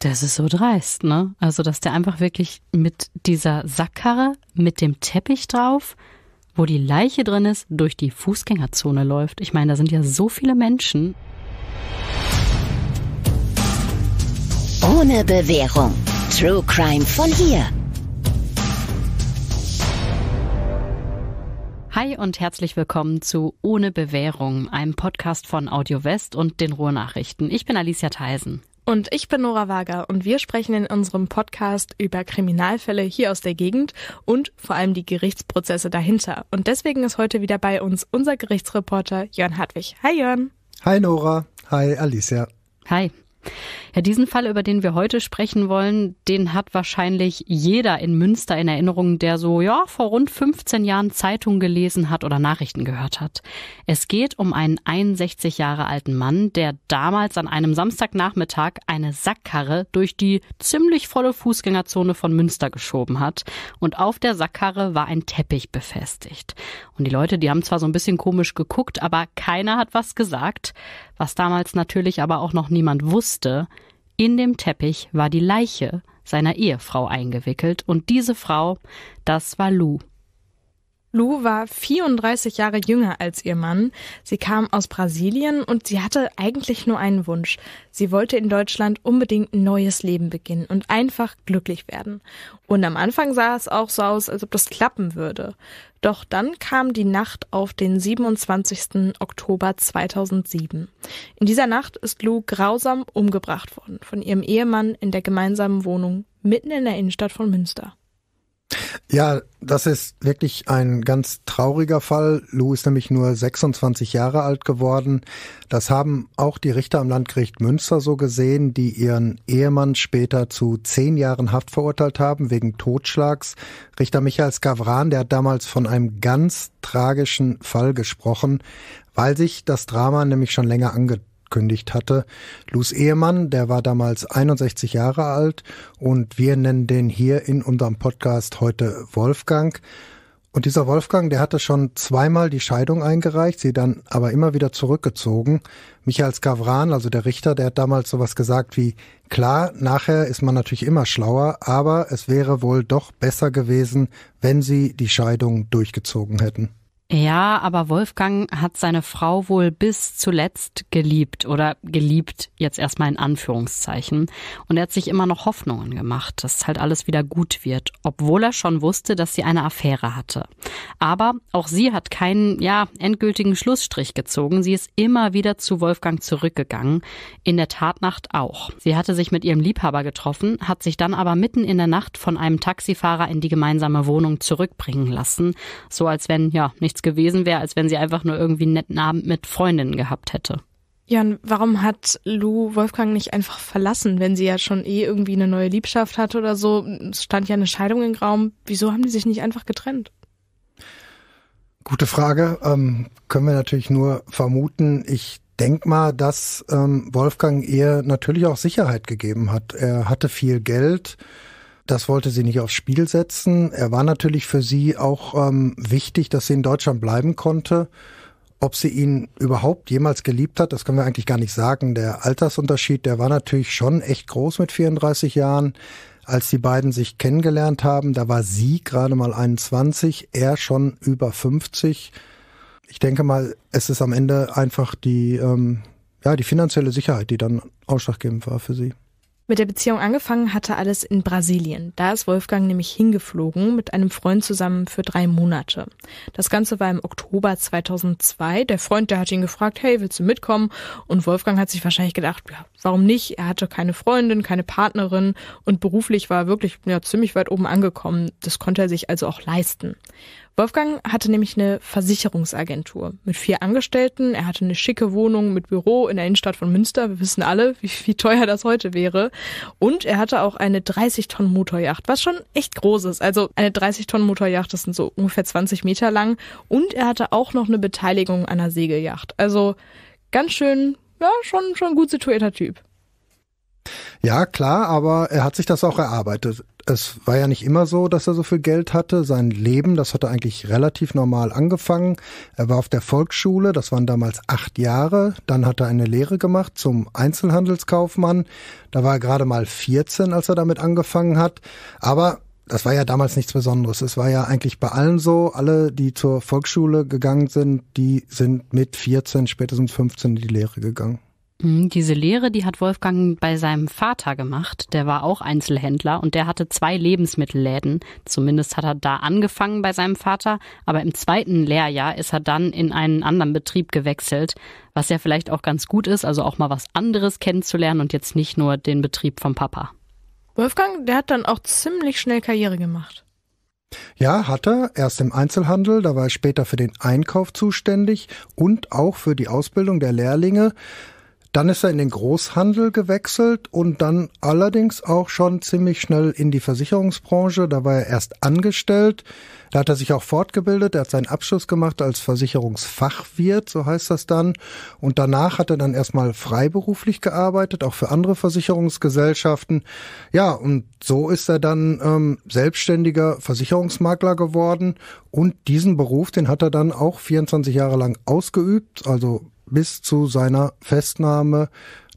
Das ist so dreist, ne? Also, dass der einfach wirklich mit dieser Sackkarre, mit dem Teppich drauf, wo die Leiche drin ist, durch die Fußgängerzone läuft. Ich meine, da sind ja so viele Menschen. Ohne Bewährung. True Crime von hier. Hi und herzlich willkommen zu Ohne Bewährung, einem Podcast von Audio West und den Ruhrnachrichten. Ich bin Alicia Theisen. Und ich bin Nora Wager und wir sprechen in unserem Podcast über Kriminalfälle hier aus der Gegend und vor allem die Gerichtsprozesse dahinter. Und deswegen ist heute wieder bei uns unser Gerichtsreporter Jörn Hartwig. Hi Jörn. Hi Nora. Hi Alicia. Hi. Ja, diesen Fall, über den wir heute sprechen wollen, den hat wahrscheinlich jeder in Münster in Erinnerung, der so, ja, vor rund 15 Jahren Zeitung gelesen hat oder Nachrichten gehört hat. Es geht um einen 61 Jahre alten Mann, der damals an einem Samstagnachmittag eine Sackkarre durch die ziemlich volle Fußgängerzone von Münster geschoben hat. Und auf der Sackkarre war ein Teppich befestigt. Und die Leute, die haben zwar so ein bisschen komisch geguckt, aber keiner hat was gesagt was damals natürlich aber auch noch niemand wusste, in dem Teppich war die Leiche seiner Ehefrau eingewickelt und diese Frau, das war Lou. Lou war 34 Jahre jünger als ihr Mann. Sie kam aus Brasilien und sie hatte eigentlich nur einen Wunsch. Sie wollte in Deutschland unbedingt ein neues Leben beginnen und einfach glücklich werden. Und am Anfang sah es auch so aus, als ob das klappen würde. Doch dann kam die Nacht auf den 27. Oktober 2007. In dieser Nacht ist Lou grausam umgebracht worden von ihrem Ehemann in der gemeinsamen Wohnung mitten in der Innenstadt von Münster. Ja, das ist wirklich ein ganz trauriger Fall. Lou ist nämlich nur 26 Jahre alt geworden. Das haben auch die Richter am Landgericht Münster so gesehen, die ihren Ehemann später zu zehn Jahren Haft verurteilt haben wegen Totschlags. Richter Michael Skavran, der hat damals von einem ganz tragischen Fall gesprochen, weil sich das Drama nämlich schon länger angedeutet angekündigt hatte. Luz Ehemann, der war damals 61 Jahre alt und wir nennen den hier in unserem Podcast heute Wolfgang. Und dieser Wolfgang, der hatte schon zweimal die Scheidung eingereicht, sie dann aber immer wieder zurückgezogen. Michael Skavran, also der Richter, der hat damals sowas gesagt wie, klar, nachher ist man natürlich immer schlauer, aber es wäre wohl doch besser gewesen, wenn sie die Scheidung durchgezogen hätten. Ja, aber Wolfgang hat seine Frau wohl bis zuletzt geliebt oder geliebt, jetzt erstmal in Anführungszeichen. Und er hat sich immer noch Hoffnungen gemacht, dass halt alles wieder gut wird, obwohl er schon wusste, dass sie eine Affäre hatte. Aber auch sie hat keinen, ja, endgültigen Schlussstrich gezogen. Sie ist immer wieder zu Wolfgang zurückgegangen, in der Tatnacht auch. Sie hatte sich mit ihrem Liebhaber getroffen, hat sich dann aber mitten in der Nacht von einem Taxifahrer in die gemeinsame Wohnung zurückbringen lassen, so als wenn, ja, nichts nichts gewesen wäre, als wenn sie einfach nur irgendwie einen netten Abend mit Freundinnen gehabt hätte. Ja, und warum hat Lou Wolfgang nicht einfach verlassen, wenn sie ja schon eh irgendwie eine neue Liebschaft hatte oder so? Es stand ja eine Scheidung im Raum. Wieso haben die sich nicht einfach getrennt? Gute Frage. Ähm, können wir natürlich nur vermuten. Ich denke mal, dass ähm, Wolfgang ihr natürlich auch Sicherheit gegeben hat. Er hatte viel Geld. Das wollte sie nicht aufs Spiel setzen. Er war natürlich für sie auch ähm, wichtig, dass sie in Deutschland bleiben konnte. Ob sie ihn überhaupt jemals geliebt hat, das können wir eigentlich gar nicht sagen. Der Altersunterschied, der war natürlich schon echt groß mit 34 Jahren. Als die beiden sich kennengelernt haben, da war sie gerade mal 21, er schon über 50. Ich denke mal, es ist am Ende einfach die, ähm, ja, die finanzielle Sicherheit, die dann ausschlaggebend war für sie. Mit der Beziehung angefangen hatte alles in Brasilien. Da ist Wolfgang nämlich hingeflogen mit einem Freund zusammen für drei Monate. Das Ganze war im Oktober 2002. Der Freund, der hat ihn gefragt, hey, willst du mitkommen? Und Wolfgang hat sich wahrscheinlich gedacht, ja, warum nicht? Er hatte keine Freundin, keine Partnerin und beruflich war er wirklich ja, ziemlich weit oben angekommen. Das konnte er sich also auch leisten. Wolfgang hatte nämlich eine Versicherungsagentur mit vier Angestellten. Er hatte eine schicke Wohnung mit Büro in der Innenstadt von Münster. Wir wissen alle, wie, wie teuer das heute wäre. Und er hatte auch eine 30-Tonnen Motorjacht, was schon echt groß ist. Also eine 30-Tonnen Motorjacht, das sind so ungefähr 20 Meter lang. Und er hatte auch noch eine Beteiligung an einer Segeljacht. Also ganz schön, ja, schon, schon gut situierter Typ. Ja, klar, aber er hat sich das auch erarbeitet es war ja nicht immer so, dass er so viel Geld hatte. Sein Leben, das hatte eigentlich relativ normal angefangen. Er war auf der Volksschule, das waren damals acht Jahre. Dann hat er eine Lehre gemacht zum Einzelhandelskaufmann. Da war er gerade mal 14, als er damit angefangen hat. Aber das war ja damals nichts Besonderes. Es war ja eigentlich bei allen so. Alle, die zur Volksschule gegangen sind, die sind mit 14, spätestens 15 in die Lehre gegangen. Mhm, diese Lehre, die hat Wolfgang bei seinem Vater gemacht. Der war auch Einzelhändler und der hatte zwei Lebensmittelläden. Zumindest hat er da angefangen bei seinem Vater, aber im zweiten Lehrjahr ist er dann in einen anderen Betrieb gewechselt, was ja vielleicht auch ganz gut ist, also auch mal was anderes kennenzulernen und jetzt nicht nur den Betrieb vom Papa. Wolfgang, der hat dann auch ziemlich schnell Karriere gemacht. Ja, hat er. Erst im Einzelhandel, da war er später für den Einkauf zuständig und auch für die Ausbildung der Lehrlinge. Dann ist er in den Großhandel gewechselt und dann allerdings auch schon ziemlich schnell in die Versicherungsbranche. Da war er erst angestellt. Da hat er sich auch fortgebildet. Er hat seinen Abschluss gemacht als Versicherungsfachwirt, so heißt das dann. Und danach hat er dann erstmal freiberuflich gearbeitet, auch für andere Versicherungsgesellschaften. Ja, und so ist er dann ähm, selbstständiger Versicherungsmakler geworden. Und diesen Beruf, den hat er dann auch 24 Jahre lang ausgeübt. Also bis zu seiner Festnahme.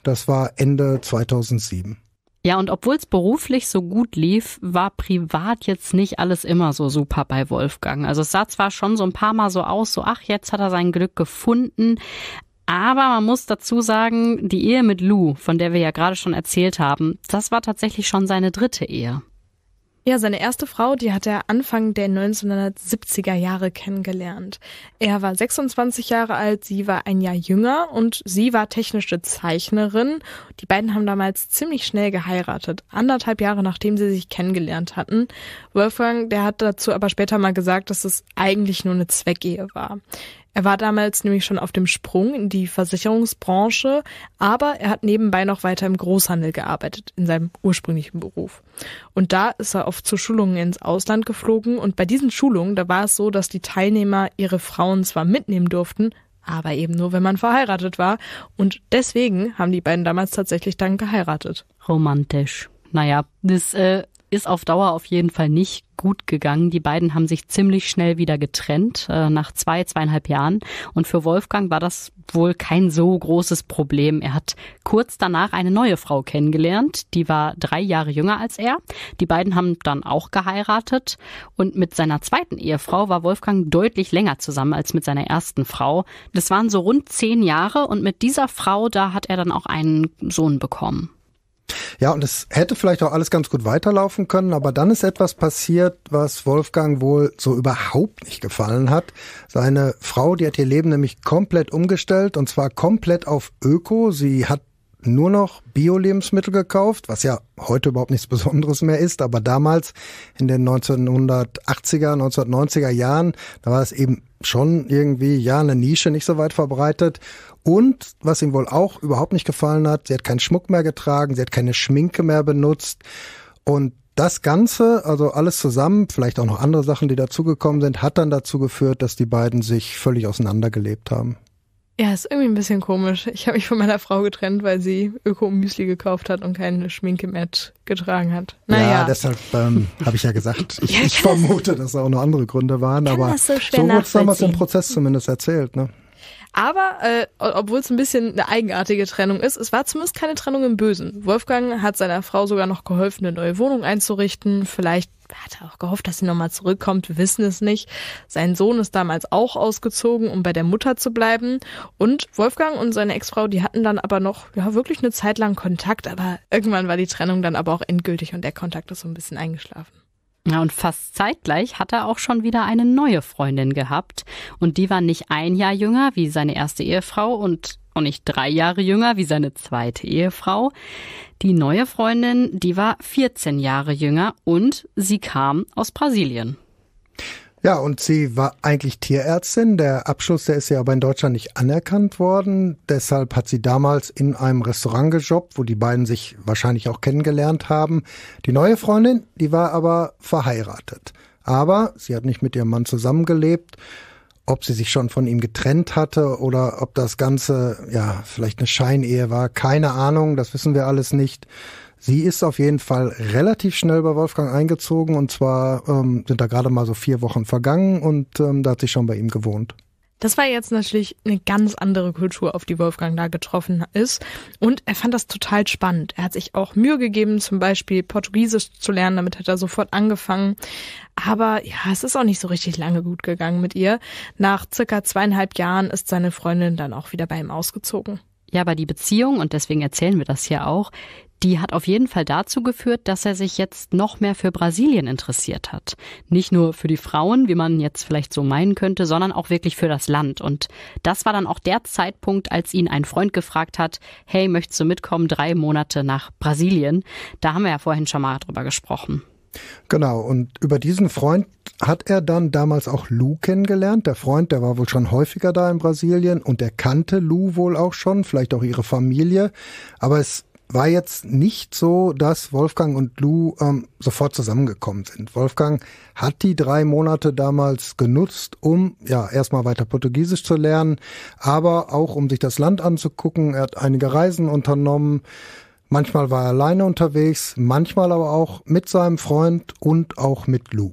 Das war Ende 2007. Ja, und obwohl es beruflich so gut lief, war privat jetzt nicht alles immer so super bei Wolfgang. Also es sah zwar schon so ein paar Mal so aus, so ach, jetzt hat er sein Glück gefunden, aber man muss dazu sagen, die Ehe mit Lou, von der wir ja gerade schon erzählt haben, das war tatsächlich schon seine dritte Ehe. Ja, seine erste Frau, die hat er Anfang der 1970er Jahre kennengelernt. Er war 26 Jahre alt, sie war ein Jahr jünger und sie war technische Zeichnerin. Die beiden haben damals ziemlich schnell geheiratet, anderthalb Jahre nachdem sie sich kennengelernt hatten. Wolfgang, der hat dazu aber später mal gesagt, dass es eigentlich nur eine Zweckehe war. Er war damals nämlich schon auf dem Sprung in die Versicherungsbranche, aber er hat nebenbei noch weiter im Großhandel gearbeitet, in seinem ursprünglichen Beruf. Und da ist er oft zu Schulungen ins Ausland geflogen und bei diesen Schulungen, da war es so, dass die Teilnehmer ihre Frauen zwar mitnehmen durften, aber eben nur, wenn man verheiratet war. Und deswegen haben die beiden damals tatsächlich dann geheiratet. Romantisch. Naja, das äh, ist auf Dauer auf jeden Fall nicht gut gegangen. Die beiden haben sich ziemlich schnell wieder getrennt, äh, nach zwei, zweieinhalb Jahren. Und für Wolfgang war das wohl kein so großes Problem. Er hat kurz danach eine neue Frau kennengelernt, die war drei Jahre jünger als er. Die beiden haben dann auch geheiratet. Und mit seiner zweiten Ehefrau war Wolfgang deutlich länger zusammen als mit seiner ersten Frau. Das waren so rund zehn Jahre und mit dieser Frau, da hat er dann auch einen Sohn bekommen. Ja, und es hätte vielleicht auch alles ganz gut weiterlaufen können, aber dann ist etwas passiert, was Wolfgang wohl so überhaupt nicht gefallen hat. Seine Frau, die hat ihr Leben nämlich komplett umgestellt und zwar komplett auf Öko. Sie hat nur noch Bio-Lebensmittel gekauft, was ja heute überhaupt nichts Besonderes mehr ist, aber damals in den 1980er, 1990er Jahren, da war es eben schon irgendwie ja eine Nische, nicht so weit verbreitet und was ihm wohl auch überhaupt nicht gefallen hat, sie hat keinen Schmuck mehr getragen, sie hat keine Schminke mehr benutzt. Und das Ganze, also alles zusammen, vielleicht auch noch andere Sachen, die dazugekommen sind, hat dann dazu geführt, dass die beiden sich völlig auseinandergelebt haben. Ja, ist irgendwie ein bisschen komisch. Ich habe mich von meiner Frau getrennt, weil sie Öko-Müsli gekauft hat und keine Schminke mehr getragen hat. Naja. Ja, deshalb ähm, habe ich ja gesagt, ich, ja, ich vermute, dass da auch noch andere Gründe waren, aber so wurde es damals im Prozess zumindest erzählt. Ne? Aber äh, obwohl es ein bisschen eine eigenartige Trennung ist, es war zumindest keine Trennung im Bösen. Wolfgang hat seiner Frau sogar noch geholfen, eine neue Wohnung einzurichten. Vielleicht hat er auch gehofft, dass sie nochmal zurückkommt. Wir wissen es nicht. Sein Sohn ist damals auch ausgezogen, um bei der Mutter zu bleiben. Und Wolfgang und seine Ex-Frau, die hatten dann aber noch, ja, wirklich eine Zeit lang Kontakt. Aber irgendwann war die Trennung dann aber auch endgültig und der Kontakt ist so ein bisschen eingeschlafen. Ja, und fast zeitgleich hat er auch schon wieder eine neue Freundin gehabt. Und die war nicht ein Jahr jünger wie seine erste Ehefrau und auch nicht drei Jahre jünger wie seine zweite Ehefrau. Die neue Freundin, die war 14 Jahre jünger und sie kam aus Brasilien. Ja, und sie war eigentlich Tierärztin. Der Abschluss, der ist ja aber in Deutschland nicht anerkannt worden. Deshalb hat sie damals in einem Restaurant gejobbt, wo die beiden sich wahrscheinlich auch kennengelernt haben. Die neue Freundin, die war aber verheiratet. Aber sie hat nicht mit ihrem Mann zusammengelebt. Ob sie sich schon von ihm getrennt hatte oder ob das Ganze, ja, vielleicht eine Scheinehe war, keine Ahnung, das wissen wir alles nicht. Sie ist auf jeden Fall relativ schnell bei Wolfgang eingezogen und zwar ähm, sind da gerade mal so vier Wochen vergangen und ähm, da hat sie schon bei ihm gewohnt. Das war jetzt natürlich eine ganz andere Kultur, auf die Wolfgang da getroffen ist. Und er fand das total spannend. Er hat sich auch Mühe gegeben, zum Beispiel Portugiesisch zu lernen. Damit hat er sofort angefangen. Aber ja, es ist auch nicht so richtig lange gut gegangen mit ihr. Nach circa zweieinhalb Jahren ist seine Freundin dann auch wieder bei ihm ausgezogen. Ja, aber die Beziehung, und deswegen erzählen wir das hier auch, die hat auf jeden Fall dazu geführt, dass er sich jetzt noch mehr für Brasilien interessiert hat. Nicht nur für die Frauen, wie man jetzt vielleicht so meinen könnte, sondern auch wirklich für das Land. Und das war dann auch der Zeitpunkt, als ihn ein Freund gefragt hat, hey, möchtest du mitkommen, drei Monate nach Brasilien? Da haben wir ja vorhin schon mal drüber gesprochen. Genau, und über diesen Freund hat er dann damals auch Lou kennengelernt. Der Freund, der war wohl schon häufiger da in Brasilien und er kannte Lou wohl auch schon, vielleicht auch ihre Familie. Aber es war jetzt nicht so, dass Wolfgang und Lou ähm, sofort zusammengekommen sind. Wolfgang hat die drei Monate damals genutzt, um ja erstmal weiter Portugiesisch zu lernen, aber auch um sich das Land anzugucken. Er hat einige Reisen unternommen. Manchmal war er alleine unterwegs, manchmal aber auch mit seinem Freund und auch mit Lou.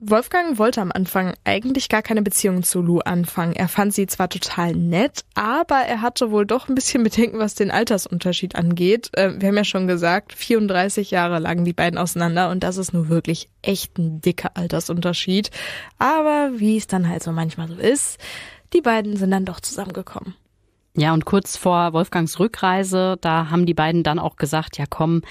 Wolfgang wollte am Anfang eigentlich gar keine Beziehung zu Lou anfangen. Er fand sie zwar total nett, aber er hatte wohl doch ein bisschen Bedenken, was den Altersunterschied angeht. Äh, wir haben ja schon gesagt, 34 Jahre lagen die beiden auseinander und das ist nur wirklich echt ein dicker Altersunterschied. Aber wie es dann halt so manchmal so ist, die beiden sind dann doch zusammengekommen. Ja, und kurz vor Wolfgangs Rückreise, da haben die beiden dann auch gesagt, ja komm,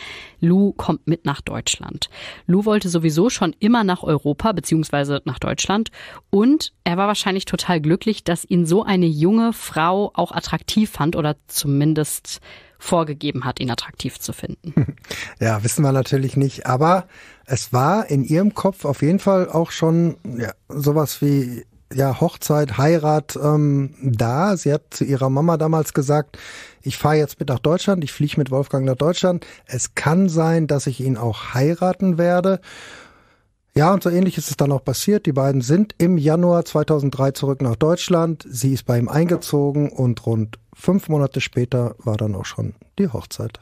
Lou kommt mit nach Deutschland. Lou wollte sowieso schon immer nach Europa beziehungsweise nach Deutschland und er war wahrscheinlich total glücklich, dass ihn so eine junge Frau auch attraktiv fand oder zumindest vorgegeben hat, ihn attraktiv zu finden. Ja, wissen wir natürlich nicht, aber es war in ihrem Kopf auf jeden Fall auch schon ja, sowas wie ja Hochzeit, Heirat ähm, da. Sie hat zu ihrer Mama damals gesagt, ich fahre jetzt mit nach Deutschland, ich fliege mit Wolfgang nach Deutschland. Es kann sein, dass ich ihn auch heiraten werde. Ja, und so ähnlich ist es dann auch passiert. Die beiden sind im Januar 2003 zurück nach Deutschland. Sie ist bei ihm eingezogen und rund fünf Monate später war dann auch schon die Hochzeit.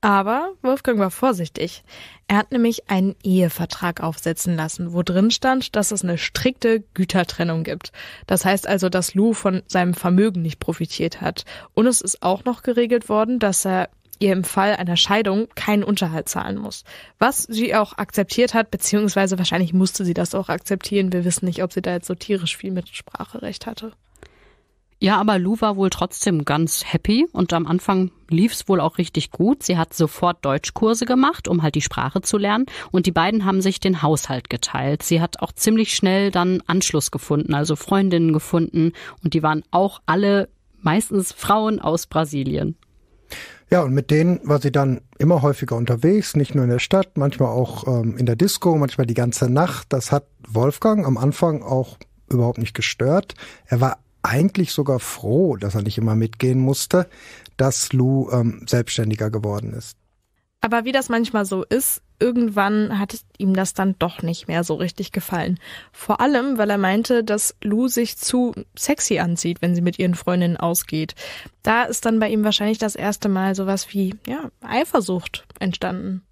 Aber Wolfgang war vorsichtig. Er hat nämlich einen Ehevertrag aufsetzen lassen, wo drin stand, dass es eine strikte Gütertrennung gibt. Das heißt also, dass Lou von seinem Vermögen nicht profitiert hat. Und es ist auch noch geregelt worden, dass er ihr im Fall einer Scheidung keinen Unterhalt zahlen muss. Was sie auch akzeptiert hat, beziehungsweise wahrscheinlich musste sie das auch akzeptieren. Wir wissen nicht, ob sie da jetzt so tierisch viel Mitspracherecht hatte. Ja, aber Lou war wohl trotzdem ganz happy und am Anfang lief's wohl auch richtig gut. Sie hat sofort Deutschkurse gemacht, um halt die Sprache zu lernen und die beiden haben sich den Haushalt geteilt. Sie hat auch ziemlich schnell dann Anschluss gefunden, also Freundinnen gefunden und die waren auch alle meistens Frauen aus Brasilien. Ja, und mit denen war sie dann immer häufiger unterwegs, nicht nur in der Stadt, manchmal auch ähm, in der Disco, manchmal die ganze Nacht. Das hat Wolfgang am Anfang auch überhaupt nicht gestört. Er war eigentlich sogar froh, dass er nicht immer mitgehen musste, dass Lou ähm, selbstständiger geworden ist. Aber wie das manchmal so ist, irgendwann hat ihm das dann doch nicht mehr so richtig gefallen. Vor allem, weil er meinte, dass Lou sich zu sexy anzieht, wenn sie mit ihren Freundinnen ausgeht. Da ist dann bei ihm wahrscheinlich das erste Mal sowas wie ja, Eifersucht entstanden.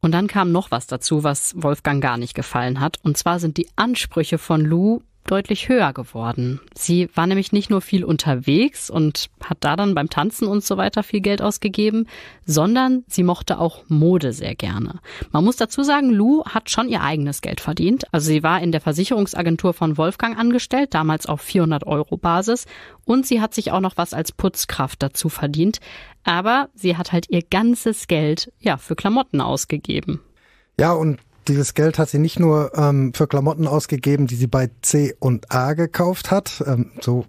Und dann kam noch was dazu, was Wolfgang gar nicht gefallen hat. Und zwar sind die Ansprüche von Lou deutlich höher geworden. Sie war nämlich nicht nur viel unterwegs und hat da dann beim Tanzen und so weiter viel Geld ausgegeben, sondern sie mochte auch Mode sehr gerne. Man muss dazu sagen, Lou hat schon ihr eigenes Geld verdient. Also sie war in der Versicherungsagentur von Wolfgang angestellt, damals auf 400 Euro Basis und sie hat sich auch noch was als Putzkraft dazu verdient. Aber sie hat halt ihr ganzes Geld, ja, für Klamotten ausgegeben. Ja, und dieses Geld hat sie nicht nur ähm, für Klamotten ausgegeben, die sie bei C und A gekauft hat, ähm, so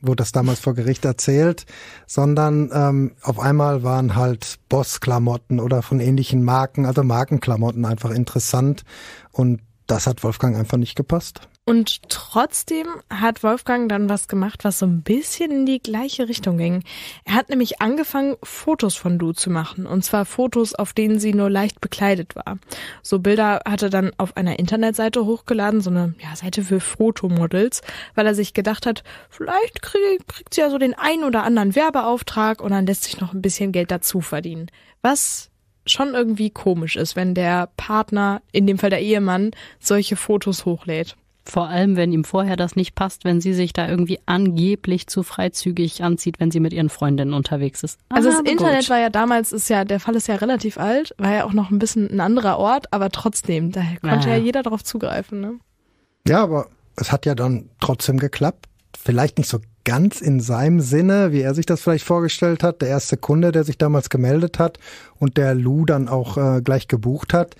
wurde das damals vor Gericht erzählt, sondern ähm, auf einmal waren halt Boss-Klamotten oder von ähnlichen Marken, also Markenklamotten einfach interessant und das hat Wolfgang einfach nicht gepasst. Und trotzdem hat Wolfgang dann was gemacht, was so ein bisschen in die gleiche Richtung ging. Er hat nämlich angefangen, Fotos von Lou zu machen. Und zwar Fotos, auf denen sie nur leicht bekleidet war. So Bilder hat er dann auf einer Internetseite hochgeladen, so eine ja, Seite für Fotomodels, weil er sich gedacht hat, vielleicht krieg, kriegt sie ja so den einen oder anderen Werbeauftrag und dann lässt sich noch ein bisschen Geld dazu verdienen. Was schon irgendwie komisch ist, wenn der Partner, in dem Fall der Ehemann, solche Fotos hochlädt. Vor allem, wenn ihm vorher das nicht passt, wenn sie sich da irgendwie angeblich zu freizügig anzieht, wenn sie mit ihren Freundinnen unterwegs ist. Aha, also das ah, Internet gut. war ja damals, ist ja, der Fall ist ja relativ alt, war ja auch noch ein bisschen ein anderer Ort, aber trotzdem, da konnte naja. ja jeder darauf zugreifen. Ne? Ja, aber es hat ja dann trotzdem geklappt. Vielleicht nicht so ganz in seinem Sinne, wie er sich das vielleicht vorgestellt hat. Der erste Kunde, der sich damals gemeldet hat und der Lou dann auch äh, gleich gebucht hat,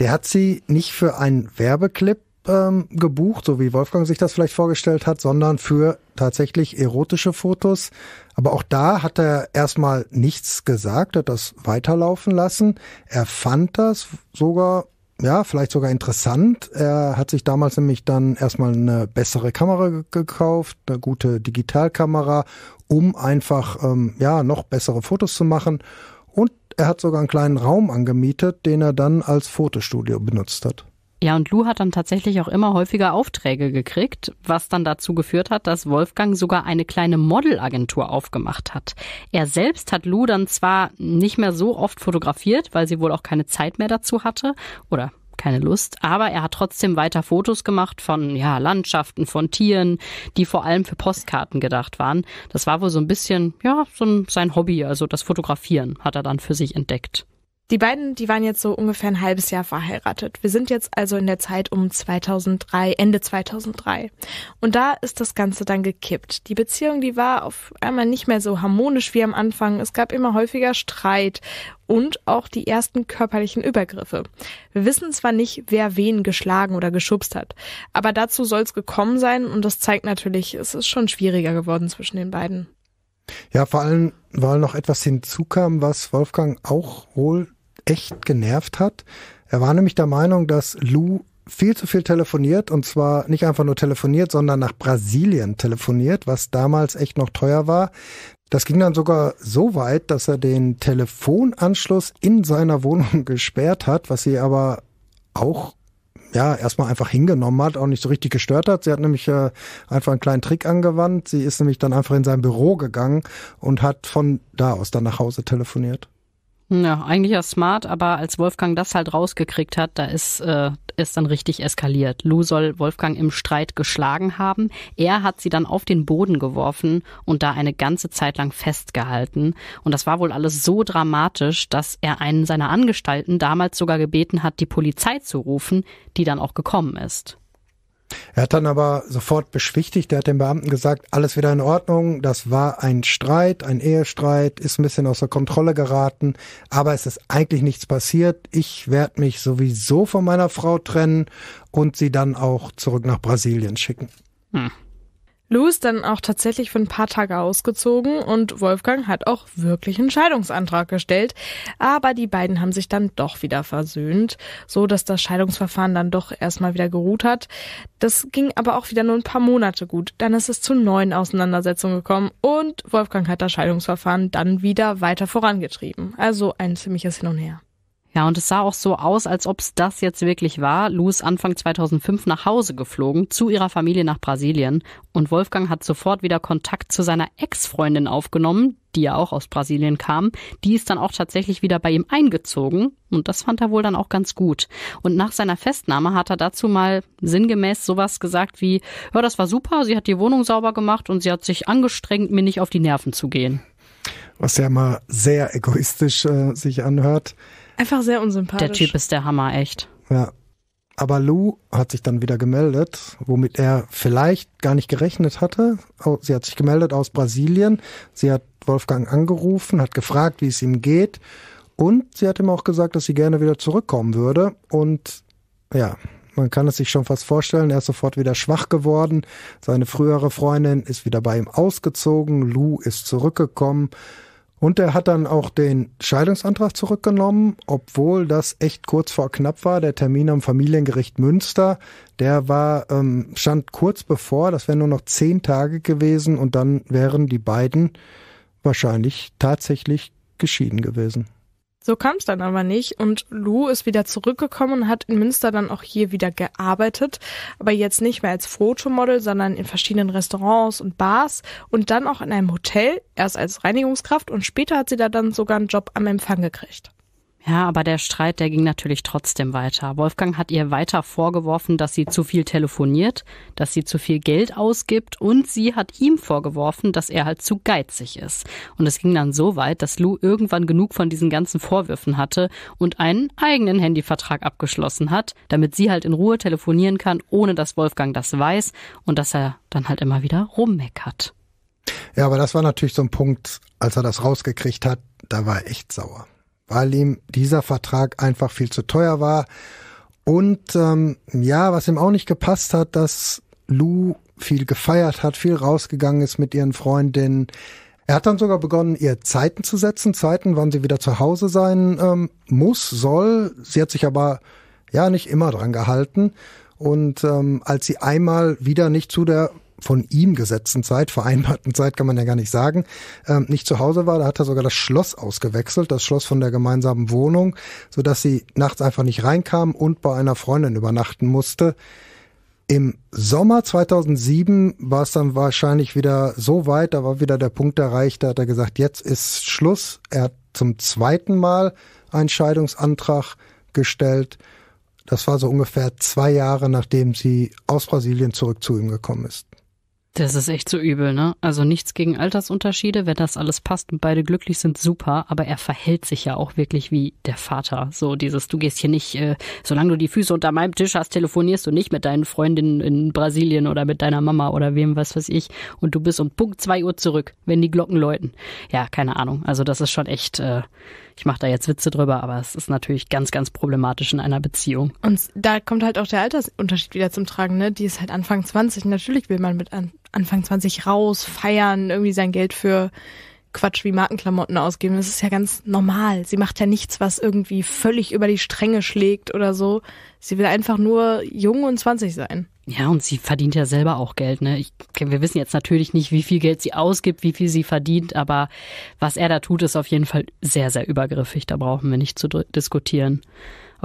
der hat sie nicht für einen Werbeclip ähm, gebucht, so wie Wolfgang sich das vielleicht vorgestellt hat, sondern für tatsächlich erotische Fotos. Aber auch da hat er erstmal nichts gesagt, hat das weiterlaufen lassen. Er fand das sogar ja, vielleicht sogar interessant. Er hat sich damals nämlich dann erstmal eine bessere Kamera gekauft, eine gute Digitalkamera, um einfach ähm, ja noch bessere Fotos zu machen. Und er hat sogar einen kleinen Raum angemietet, den er dann als Fotostudio benutzt hat. Ja, und Lou hat dann tatsächlich auch immer häufiger Aufträge gekriegt, was dann dazu geführt hat, dass Wolfgang sogar eine kleine Modelagentur aufgemacht hat. Er selbst hat Lou dann zwar nicht mehr so oft fotografiert, weil sie wohl auch keine Zeit mehr dazu hatte oder keine Lust, aber er hat trotzdem weiter Fotos gemacht von ja, Landschaften, von Tieren, die vor allem für Postkarten gedacht waren. Das war wohl so ein bisschen, ja, so ein, sein Hobby, also das Fotografieren hat er dann für sich entdeckt. Die beiden, die waren jetzt so ungefähr ein halbes Jahr verheiratet. Wir sind jetzt also in der Zeit um 2003, Ende 2003. Und da ist das Ganze dann gekippt. Die Beziehung, die war auf einmal nicht mehr so harmonisch wie am Anfang. Es gab immer häufiger Streit und auch die ersten körperlichen Übergriffe. Wir wissen zwar nicht, wer wen geschlagen oder geschubst hat, aber dazu soll es gekommen sein und das zeigt natürlich, es ist schon schwieriger geworden zwischen den beiden. Ja, vor allem, weil noch etwas hinzukam, was Wolfgang auch wohl echt genervt hat. Er war nämlich der Meinung, dass Lou viel zu viel telefoniert und zwar nicht einfach nur telefoniert, sondern nach Brasilien telefoniert, was damals echt noch teuer war. Das ging dann sogar so weit, dass er den Telefonanschluss in seiner Wohnung gesperrt hat, was sie aber auch ja, erstmal einfach hingenommen hat, auch nicht so richtig gestört hat. Sie hat nämlich äh, einfach einen kleinen Trick angewandt. Sie ist nämlich dann einfach in sein Büro gegangen und hat von da aus dann nach Hause telefoniert. Ja, eigentlich ja smart, aber als Wolfgang das halt rausgekriegt hat, da ist äh, ist dann richtig eskaliert. Lou soll Wolfgang im Streit geschlagen haben. Er hat sie dann auf den Boden geworfen und da eine ganze Zeit lang festgehalten. Und das war wohl alles so dramatisch, dass er einen seiner Angestellten damals sogar gebeten hat, die Polizei zu rufen, die dann auch gekommen ist. Er hat dann aber sofort beschwichtigt, er hat den Beamten gesagt, alles wieder in Ordnung, das war ein Streit, ein Ehestreit, ist ein bisschen außer Kontrolle geraten, aber es ist eigentlich nichts passiert. Ich werde mich sowieso von meiner Frau trennen und sie dann auch zurück nach Brasilien schicken. Hm. Lou ist dann auch tatsächlich für ein paar Tage ausgezogen und Wolfgang hat auch wirklich einen Scheidungsantrag gestellt. Aber die beiden haben sich dann doch wieder versöhnt, so dass das Scheidungsverfahren dann doch erstmal wieder geruht hat. Das ging aber auch wieder nur ein paar Monate gut. Dann ist es zu neuen Auseinandersetzungen gekommen und Wolfgang hat das Scheidungsverfahren dann wieder weiter vorangetrieben. Also ein ziemliches Hin und Her. Ja, und es sah auch so aus, als ob es das jetzt wirklich war. Lu ist Anfang 2005 nach Hause geflogen, zu ihrer Familie nach Brasilien. Und Wolfgang hat sofort wieder Kontakt zu seiner Ex-Freundin aufgenommen, die ja auch aus Brasilien kam. Die ist dann auch tatsächlich wieder bei ihm eingezogen. Und das fand er wohl dann auch ganz gut. Und nach seiner Festnahme hat er dazu mal sinngemäß sowas gesagt wie, ja, das war super, sie hat die Wohnung sauber gemacht und sie hat sich angestrengt, mir nicht auf die Nerven zu gehen. Was ja mal sehr egoistisch äh, sich anhört. Einfach sehr unsympathisch. Der Typ ist der Hammer, echt. Ja. Aber Lou hat sich dann wieder gemeldet, womit er vielleicht gar nicht gerechnet hatte. Sie hat sich gemeldet aus Brasilien. Sie hat Wolfgang angerufen, hat gefragt, wie es ihm geht. Und sie hat ihm auch gesagt, dass sie gerne wieder zurückkommen würde. Und ja, man kann es sich schon fast vorstellen, er ist sofort wieder schwach geworden. Seine frühere Freundin ist wieder bei ihm ausgezogen. Lou ist zurückgekommen. Und er hat dann auch den Scheidungsantrag zurückgenommen, obwohl das echt kurz vor knapp war. Der Termin am Familiengericht Münster, der war, ähm, stand kurz bevor, das wären nur noch zehn Tage gewesen und dann wären die beiden wahrscheinlich tatsächlich geschieden gewesen. So kam es dann aber nicht und Lou ist wieder zurückgekommen und hat in Münster dann auch hier wieder gearbeitet, aber jetzt nicht mehr als Fotomodel, sondern in verschiedenen Restaurants und Bars und dann auch in einem Hotel, erst als Reinigungskraft und später hat sie da dann sogar einen Job am Empfang gekriegt. Ja, aber der Streit, der ging natürlich trotzdem weiter. Wolfgang hat ihr weiter vorgeworfen, dass sie zu viel telefoniert, dass sie zu viel Geld ausgibt und sie hat ihm vorgeworfen, dass er halt zu geizig ist. Und es ging dann so weit, dass Lou irgendwann genug von diesen ganzen Vorwürfen hatte und einen eigenen Handyvertrag abgeschlossen hat, damit sie halt in Ruhe telefonieren kann, ohne dass Wolfgang das weiß und dass er dann halt immer wieder rummeckert. Ja, aber das war natürlich so ein Punkt, als er das rausgekriegt hat, da war er echt sauer weil ihm dieser Vertrag einfach viel zu teuer war. Und ähm, ja, was ihm auch nicht gepasst hat, dass Lou viel gefeiert hat, viel rausgegangen ist mit ihren Freundinnen. Er hat dann sogar begonnen, ihr Zeiten zu setzen, Zeiten, wann sie wieder zu Hause sein ähm, muss, soll. Sie hat sich aber ja nicht immer dran gehalten. Und ähm, als sie einmal wieder nicht zu der von ihm gesetzten Zeit, vereinbarten Zeit kann man ja gar nicht sagen, ähm, nicht zu Hause war. Da hat er sogar das Schloss ausgewechselt, das Schloss von der gemeinsamen Wohnung, so dass sie nachts einfach nicht reinkam und bei einer Freundin übernachten musste. Im Sommer 2007 war es dann wahrscheinlich wieder so weit, da war wieder der Punkt erreicht, da hat er gesagt, jetzt ist Schluss. Er hat zum zweiten Mal einen Scheidungsantrag gestellt. Das war so ungefähr zwei Jahre, nachdem sie aus Brasilien zurück zu ihm gekommen ist. Das ist echt so übel, ne? Also nichts gegen Altersunterschiede, wenn das alles passt und beide glücklich sind, super, aber er verhält sich ja auch wirklich wie der Vater. So dieses, du gehst hier nicht, äh, solange du die Füße unter meinem Tisch hast, telefonierst du nicht mit deinen Freundinnen in Brasilien oder mit deiner Mama oder wem was weiß ich und du bist um Punkt zwei Uhr zurück, wenn die Glocken läuten. Ja, keine Ahnung. Also das ist schon echt... Äh, ich mache da jetzt Witze drüber, aber es ist natürlich ganz, ganz problematisch in einer Beziehung. Und da kommt halt auch der Altersunterschied wieder zum Tragen, ne? Die ist halt Anfang 20. Natürlich will man mit Anfang 20 raus, feiern, irgendwie sein Geld für Quatsch wie Markenklamotten ausgeben. Das ist ja ganz normal. Sie macht ja nichts, was irgendwie völlig über die Stränge schlägt oder so. Sie will einfach nur jung und 20 sein. Ja, und sie verdient ja selber auch Geld. Ne? Ich, wir wissen jetzt natürlich nicht, wie viel Geld sie ausgibt, wie viel sie verdient, aber was er da tut, ist auf jeden Fall sehr, sehr übergriffig. Da brauchen wir nicht zu diskutieren.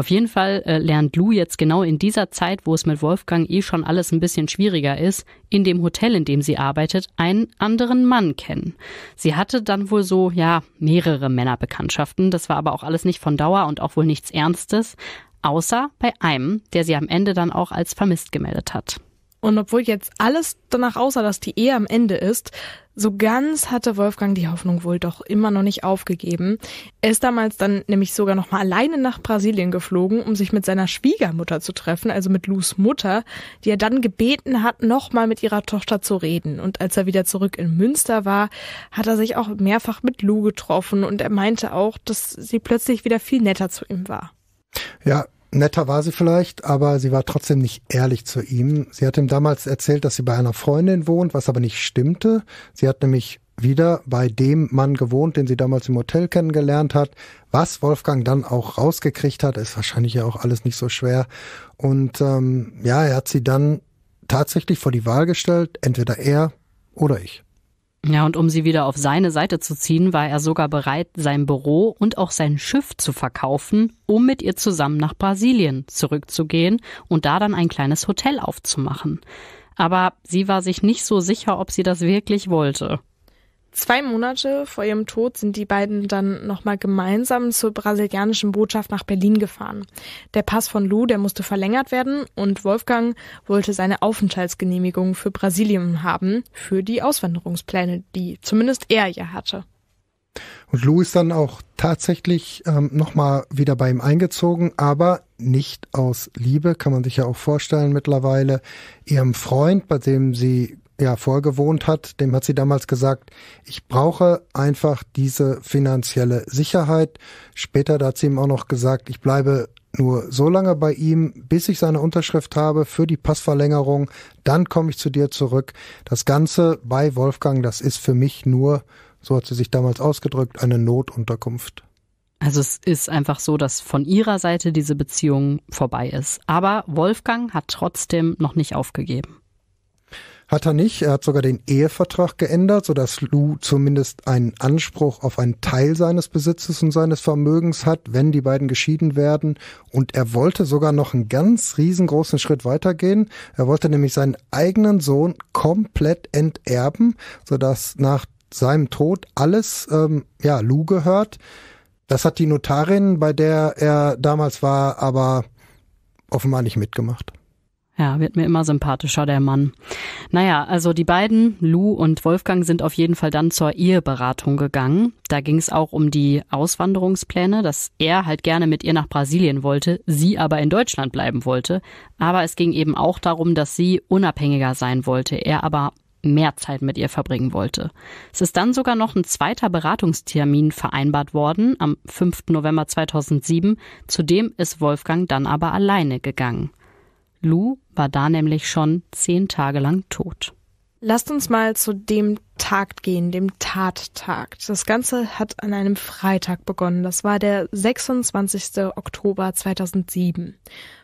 Auf jeden Fall äh, lernt Lou jetzt genau in dieser Zeit, wo es mit Wolfgang eh schon alles ein bisschen schwieriger ist, in dem Hotel, in dem sie arbeitet, einen anderen Mann kennen. Sie hatte dann wohl so, ja, mehrere Männerbekanntschaften. Das war aber auch alles nicht von Dauer und auch wohl nichts Ernstes. Außer bei einem, der sie am Ende dann auch als vermisst gemeldet hat. Und obwohl jetzt alles danach aussah, dass die Ehe am Ende ist, so ganz hatte Wolfgang die Hoffnung wohl doch immer noch nicht aufgegeben. Er ist damals dann nämlich sogar noch mal alleine nach Brasilien geflogen, um sich mit seiner Schwiegermutter zu treffen, also mit Lus Mutter, die er dann gebeten hat, noch mal mit ihrer Tochter zu reden. Und als er wieder zurück in Münster war, hat er sich auch mehrfach mit Lou getroffen und er meinte auch, dass sie plötzlich wieder viel netter zu ihm war. Ja, Netter war sie vielleicht, aber sie war trotzdem nicht ehrlich zu ihm. Sie hat ihm damals erzählt, dass sie bei einer Freundin wohnt, was aber nicht stimmte. Sie hat nämlich wieder bei dem Mann gewohnt, den sie damals im Hotel kennengelernt hat. Was Wolfgang dann auch rausgekriegt hat, ist wahrscheinlich ja auch alles nicht so schwer. Und ähm, ja, er hat sie dann tatsächlich vor die Wahl gestellt, entweder er oder ich. Ja, und um sie wieder auf seine Seite zu ziehen, war er sogar bereit, sein Büro und auch sein Schiff zu verkaufen, um mit ihr zusammen nach Brasilien zurückzugehen und da dann ein kleines Hotel aufzumachen. Aber sie war sich nicht so sicher, ob sie das wirklich wollte. Zwei Monate vor ihrem Tod sind die beiden dann nochmal gemeinsam zur brasilianischen Botschaft nach Berlin gefahren. Der Pass von Lou, der musste verlängert werden und Wolfgang wollte seine Aufenthaltsgenehmigung für Brasilien haben, für die Auswanderungspläne, die zumindest er ja hatte. Und Lou ist dann auch tatsächlich ähm, nochmal wieder bei ihm eingezogen, aber nicht aus Liebe, kann man sich ja auch vorstellen mittlerweile. Ihrem Freund, bei dem sie ja vorgewohnt hat, dem hat sie damals gesagt, ich brauche einfach diese finanzielle Sicherheit. Später da hat sie ihm auch noch gesagt, ich bleibe nur so lange bei ihm, bis ich seine Unterschrift habe für die Passverlängerung, dann komme ich zu dir zurück. Das Ganze bei Wolfgang, das ist für mich nur, so hat sie sich damals ausgedrückt, eine Notunterkunft. Also es ist einfach so, dass von ihrer Seite diese Beziehung vorbei ist. Aber Wolfgang hat trotzdem noch nicht aufgegeben. Hat er nicht. Er hat sogar den Ehevertrag geändert, sodass Lou zumindest einen Anspruch auf einen Teil seines Besitzes und seines Vermögens hat, wenn die beiden geschieden werden. Und er wollte sogar noch einen ganz riesengroßen Schritt weitergehen. Er wollte nämlich seinen eigenen Sohn komplett enterben, sodass nach seinem Tod alles ähm, ja Lou gehört. Das hat die Notarin, bei der er damals war, aber offenbar nicht mitgemacht. Ja, wird mir immer sympathischer, der Mann. Naja, also die beiden, Lou und Wolfgang, sind auf jeden Fall dann zur Eheberatung gegangen. Da ging es auch um die Auswanderungspläne, dass er halt gerne mit ihr nach Brasilien wollte, sie aber in Deutschland bleiben wollte. Aber es ging eben auch darum, dass sie unabhängiger sein wollte, er aber mehr Zeit mit ihr verbringen wollte. Es ist dann sogar noch ein zweiter Beratungstermin vereinbart worden, am 5. November 2007, zu dem ist Wolfgang dann aber alleine gegangen. Lou war da nämlich schon zehn Tage lang tot. Lasst uns mal zu dem Tag gehen, dem Tattag. Das Ganze hat an einem Freitag begonnen. Das war der 26. Oktober 2007.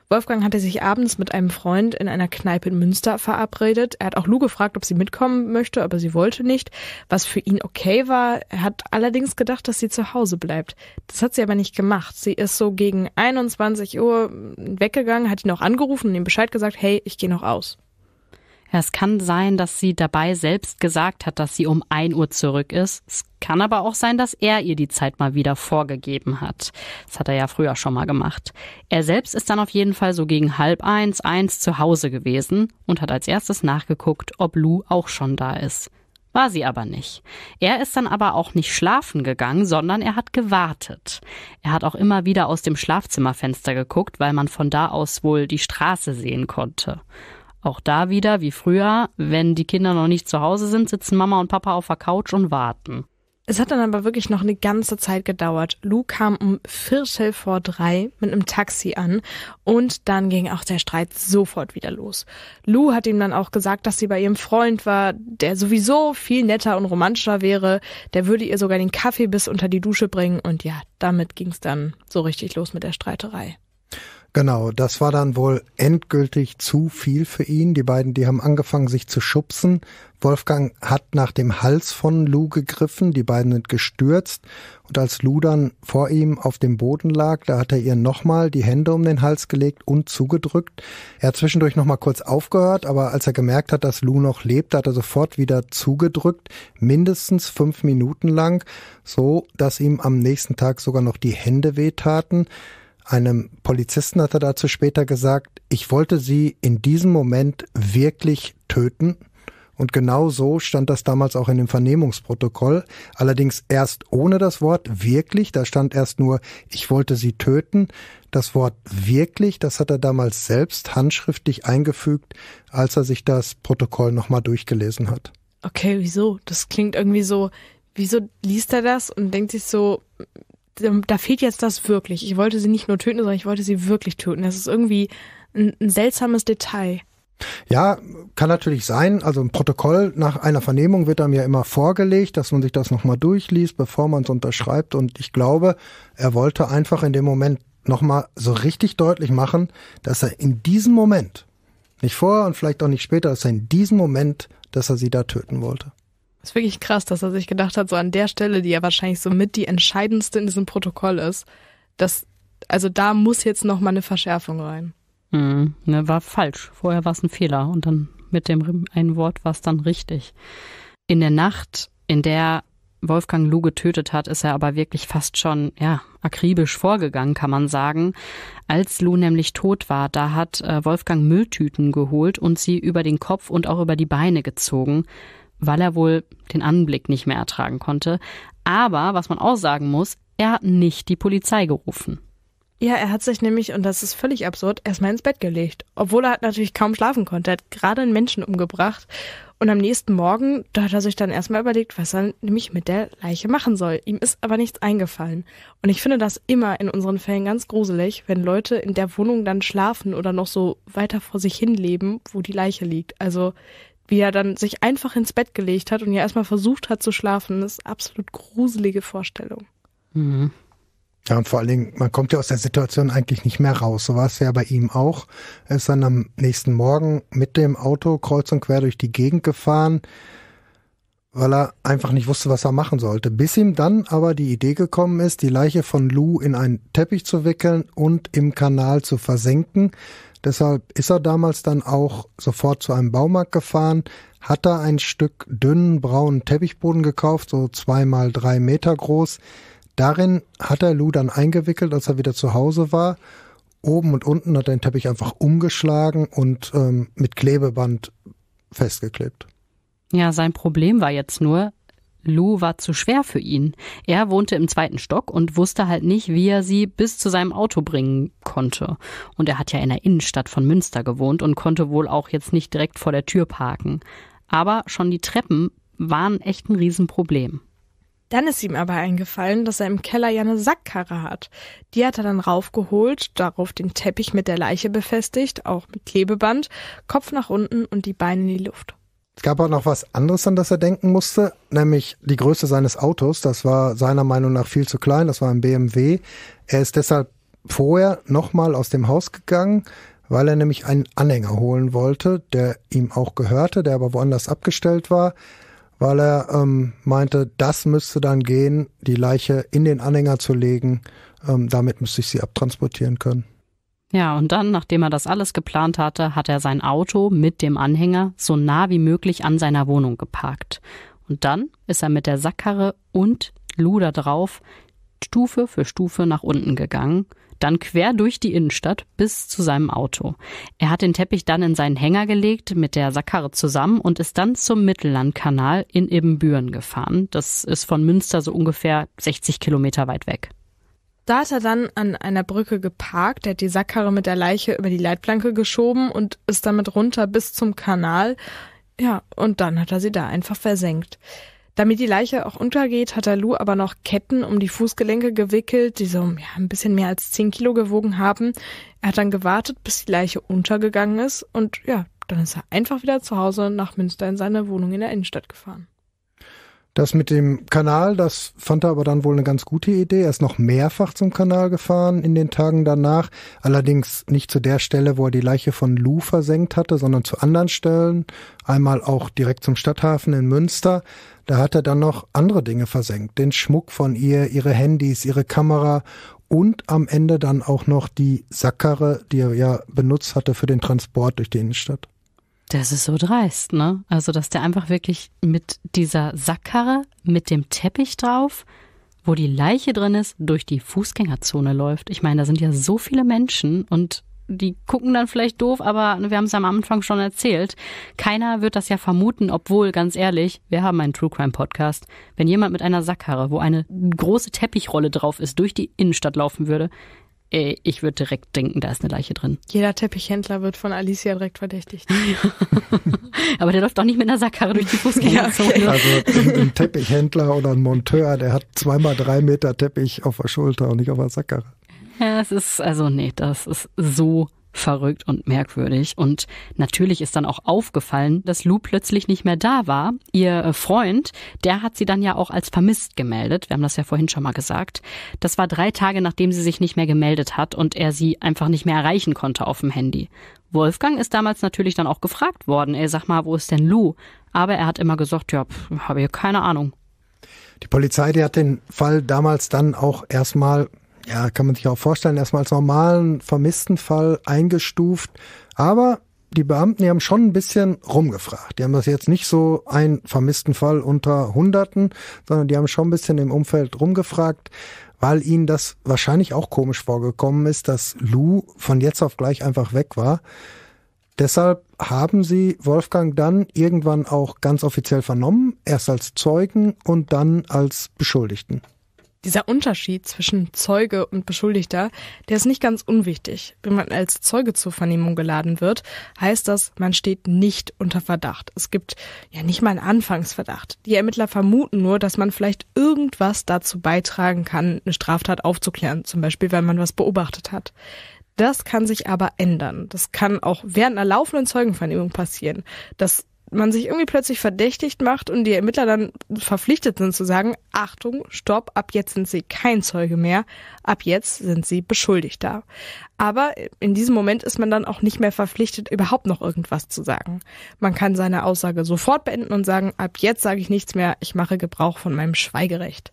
Wolfgang hatte sich abends mit einem Freund in einer Kneipe in Münster verabredet. Er hat auch Lou gefragt, ob sie mitkommen möchte, aber sie wollte nicht, was für ihn okay war. Er hat allerdings gedacht, dass sie zu Hause bleibt. Das hat sie aber nicht gemacht. Sie ist so gegen 21 Uhr weggegangen, hat ihn auch angerufen und ihm Bescheid gesagt, hey, ich gehe noch aus es kann sein, dass sie dabei selbst gesagt hat, dass sie um ein Uhr zurück ist. Es kann aber auch sein, dass er ihr die Zeit mal wieder vorgegeben hat. Das hat er ja früher schon mal gemacht. Er selbst ist dann auf jeden Fall so gegen halb eins, eins zu Hause gewesen und hat als erstes nachgeguckt, ob Lou auch schon da ist. War sie aber nicht. Er ist dann aber auch nicht schlafen gegangen, sondern er hat gewartet. Er hat auch immer wieder aus dem Schlafzimmerfenster geguckt, weil man von da aus wohl die Straße sehen konnte. Auch da wieder, wie früher, wenn die Kinder noch nicht zu Hause sind, sitzen Mama und Papa auf der Couch und warten. Es hat dann aber wirklich noch eine ganze Zeit gedauert. Lou kam um Viertel vor drei mit einem Taxi an und dann ging auch der Streit sofort wieder los. Lou hat ihm dann auch gesagt, dass sie bei ihrem Freund war, der sowieso viel netter und romantischer wäre. Der würde ihr sogar den Kaffee bis unter die Dusche bringen und ja, damit ging's dann so richtig los mit der Streiterei. Genau, das war dann wohl endgültig zu viel für ihn. Die beiden, die haben angefangen, sich zu schubsen. Wolfgang hat nach dem Hals von Lou gegriffen. Die beiden sind gestürzt. Und als Lou dann vor ihm auf dem Boden lag, da hat er ihr nochmal die Hände um den Hals gelegt und zugedrückt. Er hat zwischendurch nochmal kurz aufgehört, aber als er gemerkt hat, dass Lou noch lebt, hat er sofort wieder zugedrückt. Mindestens fünf Minuten lang. So, dass ihm am nächsten Tag sogar noch die Hände wehtaten. Einem Polizisten hat er dazu später gesagt, ich wollte sie in diesem Moment wirklich töten. Und genau so stand das damals auch in dem Vernehmungsprotokoll. Allerdings erst ohne das Wort wirklich. Da stand erst nur, ich wollte sie töten. Das Wort wirklich, das hat er damals selbst handschriftlich eingefügt, als er sich das Protokoll nochmal durchgelesen hat. Okay, wieso? Das klingt irgendwie so, wieso liest er das und denkt sich so, ähm, da fehlt jetzt das wirklich. Ich wollte sie nicht nur töten, sondern ich wollte sie wirklich töten. Das ist irgendwie ein, ein seltsames Detail. Ja, kann natürlich sein. Also ein Protokoll nach einer Vernehmung wird einem ja immer vorgelegt, dass man sich das nochmal durchliest, bevor man es unterschreibt. Und ich glaube, er wollte einfach in dem Moment nochmal so richtig deutlich machen, dass er in diesem Moment, nicht vorher und vielleicht auch nicht später, dass er in diesem Moment, dass er sie da töten wollte. Ist wirklich krass, dass er sich gedacht hat, so an der Stelle, die ja wahrscheinlich so mit die entscheidendste in diesem Protokoll ist, dass, also da muss jetzt nochmal eine Verschärfung rein. Mhm, ne, war falsch. Vorher war es ein Fehler und dann mit dem einen Wort war es dann richtig. In der Nacht, in der Wolfgang Lu getötet hat, ist er aber wirklich fast schon, ja, akribisch vorgegangen, kann man sagen. Als Lu nämlich tot war, da hat äh, Wolfgang Mülltüten geholt und sie über den Kopf und auch über die Beine gezogen weil er wohl den Anblick nicht mehr ertragen konnte. Aber was man auch sagen muss, er hat nicht die Polizei gerufen. Ja, er hat sich nämlich, und das ist völlig absurd, erstmal ins Bett gelegt. Obwohl er halt natürlich kaum schlafen konnte. Er hat gerade einen Menschen umgebracht. Und am nächsten Morgen, da hat er sich dann erstmal überlegt, was er nämlich mit der Leiche machen soll. Ihm ist aber nichts eingefallen. Und ich finde das immer in unseren Fällen ganz gruselig, wenn Leute in der Wohnung dann schlafen oder noch so weiter vor sich hin leben, wo die Leiche liegt. Also wie er dann sich einfach ins Bett gelegt hat und ja erstmal versucht hat zu schlafen. Das ist eine absolut gruselige Vorstellung. Mhm. Ja, und vor allen Dingen, man kommt ja aus der Situation eigentlich nicht mehr raus. So war es ja bei ihm auch. Er ist dann am nächsten Morgen mit dem Auto kreuz und quer durch die Gegend gefahren, weil er einfach nicht wusste, was er machen sollte. Bis ihm dann aber die Idee gekommen ist, die Leiche von Lou in einen Teppich zu wickeln und im Kanal zu versenken. Deshalb ist er damals dann auch sofort zu einem Baumarkt gefahren, hat da ein Stück dünnen braunen Teppichboden gekauft, so zwei mal drei Meter groß. Darin hat er Lou dann eingewickelt, als er wieder zu Hause war. Oben und unten hat er den Teppich einfach umgeschlagen und ähm, mit Klebeband festgeklebt. Ja, sein Problem war jetzt nur, Lou war zu schwer für ihn. Er wohnte im zweiten Stock und wusste halt nicht, wie er sie bis zu seinem Auto bringen konnte. Und er hat ja in der Innenstadt von Münster gewohnt und konnte wohl auch jetzt nicht direkt vor der Tür parken. Aber schon die Treppen waren echt ein Riesenproblem. Dann ist ihm aber eingefallen, dass er im Keller ja eine Sackkarre hat. Die hat er dann raufgeholt, darauf den Teppich mit der Leiche befestigt, auch mit Klebeband, Kopf nach unten und die Beine in die Luft. Es gab auch noch was anderes, an das er denken musste, nämlich die Größe seines Autos. Das war seiner Meinung nach viel zu klein. Das war ein BMW. Er ist deshalb vorher nochmal aus dem Haus gegangen, weil er nämlich einen Anhänger holen wollte, der ihm auch gehörte, der aber woanders abgestellt war, weil er ähm, meinte, das müsste dann gehen, die Leiche in den Anhänger zu legen. Ähm, damit müsste ich sie abtransportieren können. Ja, und dann, nachdem er das alles geplant hatte, hat er sein Auto mit dem Anhänger so nah wie möglich an seiner Wohnung geparkt. Und dann ist er mit der Sackkarre und Luder drauf Stufe für Stufe nach unten gegangen, dann quer durch die Innenstadt bis zu seinem Auto. Er hat den Teppich dann in seinen Hänger gelegt, mit der Sackkarre zusammen und ist dann zum Mittellandkanal in Ebenbüren gefahren. Das ist von Münster so ungefähr 60 Kilometer weit weg. Da hat er dann an einer Brücke geparkt, er hat die Sackkarre mit der Leiche über die Leitplanke geschoben und ist damit runter bis zum Kanal. Ja, und dann hat er sie da einfach versenkt. Damit die Leiche auch untergeht, hat er Lou aber noch Ketten um die Fußgelenke gewickelt, die so ja, ein bisschen mehr als 10 Kilo gewogen haben. Er hat dann gewartet, bis die Leiche untergegangen ist und ja, dann ist er einfach wieder zu Hause nach Münster in seine Wohnung in der Innenstadt gefahren. Das mit dem Kanal, das fand er aber dann wohl eine ganz gute Idee. Er ist noch mehrfach zum Kanal gefahren in den Tagen danach. Allerdings nicht zu der Stelle, wo er die Leiche von Lou versenkt hatte, sondern zu anderen Stellen. Einmal auch direkt zum Stadthafen in Münster. Da hat er dann noch andere Dinge versenkt. Den Schmuck von ihr, ihre Handys, ihre Kamera und am Ende dann auch noch die Sackkarre, die er ja benutzt hatte für den Transport durch die Innenstadt. Das ist so dreist, ne? Also, dass der einfach wirklich mit dieser Sackkarre, mit dem Teppich drauf, wo die Leiche drin ist, durch die Fußgängerzone läuft. Ich meine, da sind ja so viele Menschen und die gucken dann vielleicht doof, aber wir haben es am Anfang schon erzählt. Keiner wird das ja vermuten, obwohl, ganz ehrlich, wir haben einen True Crime Podcast. Wenn jemand mit einer Sackkarre, wo eine große Teppichrolle drauf ist, durch die Innenstadt laufen würde, Ey, ich würde direkt denken, da ist eine Leiche drin. Jeder Teppichhändler wird von Alicia direkt verdächtigt. Aber der läuft doch nicht mit einer Sackkarre durch die Fußgängerzone. Ja, okay. Also ein, ein Teppichhändler oder ein Monteur, der hat zweimal drei Meter Teppich auf der Schulter und nicht auf der Sackkarre. Ja, es ist, also nee, das ist so verrückt und merkwürdig. Und natürlich ist dann auch aufgefallen, dass Lou plötzlich nicht mehr da war. Ihr äh, Freund, der hat sie dann ja auch als vermisst gemeldet. Wir haben das ja vorhin schon mal gesagt. Das war drei Tage, nachdem sie sich nicht mehr gemeldet hat und er sie einfach nicht mehr erreichen konnte auf dem Handy. Wolfgang ist damals natürlich dann auch gefragt worden, ey, sag mal, wo ist denn Lou? Aber er hat immer gesagt, ja, habe hier keine Ahnung. Die Polizei, die hat den Fall damals dann auch erstmal ja, kann man sich auch vorstellen, erstmal als normalen Vermisstenfall eingestuft. Aber die Beamten, die haben schon ein bisschen rumgefragt. Die haben das jetzt nicht so ein Vermisstenfall unter Hunderten, sondern die haben schon ein bisschen im Umfeld rumgefragt, weil ihnen das wahrscheinlich auch komisch vorgekommen ist, dass Lou von jetzt auf gleich einfach weg war. Deshalb haben sie Wolfgang dann irgendwann auch ganz offiziell vernommen, erst als Zeugen und dann als Beschuldigten. Dieser Unterschied zwischen Zeuge und Beschuldigter, der ist nicht ganz unwichtig. Wenn man als Zeuge zur Vernehmung geladen wird, heißt das, man steht nicht unter Verdacht. Es gibt ja nicht mal einen Anfangsverdacht. Die Ermittler vermuten nur, dass man vielleicht irgendwas dazu beitragen kann, eine Straftat aufzuklären, zum Beispiel, weil man was beobachtet hat. Das kann sich aber ändern. Das kann auch während einer laufenden Zeugenvernehmung passieren, dass man sich irgendwie plötzlich verdächtigt macht und die Ermittler dann verpflichtet sind zu sagen, Achtung, stopp, ab jetzt sind sie kein Zeuge mehr, ab jetzt sind sie Beschuldigter. Aber in diesem Moment ist man dann auch nicht mehr verpflichtet, überhaupt noch irgendwas zu sagen. Man kann seine Aussage sofort beenden und sagen, ab jetzt sage ich nichts mehr, ich mache Gebrauch von meinem Schweigerecht.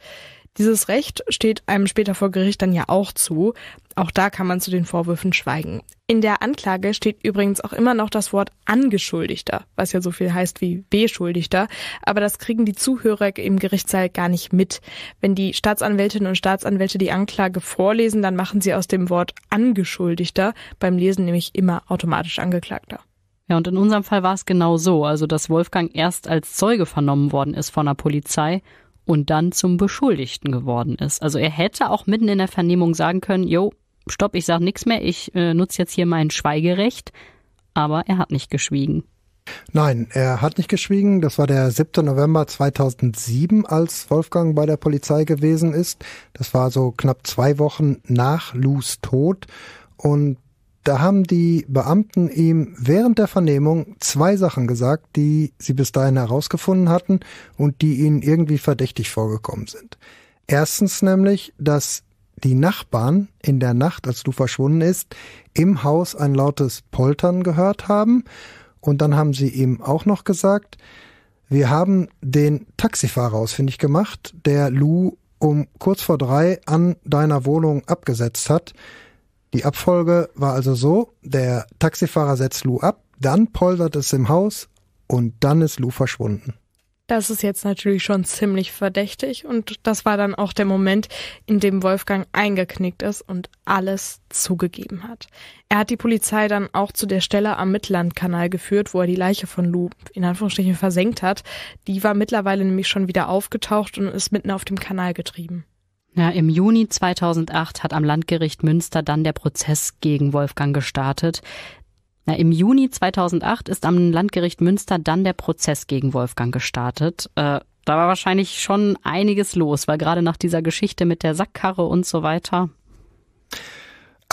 Dieses Recht steht einem später vor Gericht dann ja auch zu. Auch da kann man zu den Vorwürfen schweigen. In der Anklage steht übrigens auch immer noch das Wort Angeschuldigter, was ja so viel heißt wie Beschuldigter. Aber das kriegen die Zuhörer im Gerichtssaal gar nicht mit. Wenn die Staatsanwältinnen und Staatsanwälte die Anklage vorlesen, dann machen sie aus dem Wort Angeschuldigter beim Lesen nämlich immer automatisch Angeklagter. Ja, und in unserem Fall war es genau so, also dass Wolfgang erst als Zeuge vernommen worden ist von der Polizei und dann zum Beschuldigten geworden ist. Also er hätte auch mitten in der Vernehmung sagen können, jo, stopp, ich sag nichts mehr, ich äh, nutze jetzt hier mein Schweigerecht, aber er hat nicht geschwiegen. Nein, er hat nicht geschwiegen. Das war der 7. November 2007, als Wolfgang bei der Polizei gewesen ist. Das war so knapp zwei Wochen nach Lus Tod. Und da haben die Beamten ihm während der Vernehmung zwei Sachen gesagt, die sie bis dahin herausgefunden hatten und die ihnen irgendwie verdächtig vorgekommen sind. Erstens nämlich, dass die Nachbarn in der Nacht, als du verschwunden ist, im Haus ein lautes Poltern gehört haben. Und dann haben sie ihm auch noch gesagt, wir haben den Taxifahrer ausfindig gemacht, der Lou um kurz vor drei an deiner Wohnung abgesetzt hat. Die Abfolge war also so, der Taxifahrer setzt Lou ab, dann poltert es im Haus und dann ist Lou verschwunden. Das ist jetzt natürlich schon ziemlich verdächtig und das war dann auch der Moment, in dem Wolfgang eingeknickt ist und alles zugegeben hat. Er hat die Polizei dann auch zu der Stelle am Mittlandkanal geführt, wo er die Leiche von Lou in Anführungsstrichen versenkt hat. Die war mittlerweile nämlich schon wieder aufgetaucht und ist mitten auf dem Kanal getrieben. Na, Im Juni 2008 hat am Landgericht Münster dann der Prozess gegen Wolfgang gestartet. Na, Im Juni 2008 ist am Landgericht Münster dann der Prozess gegen Wolfgang gestartet. Äh, da war wahrscheinlich schon einiges los, weil gerade nach dieser Geschichte mit der Sackkarre und so weiter.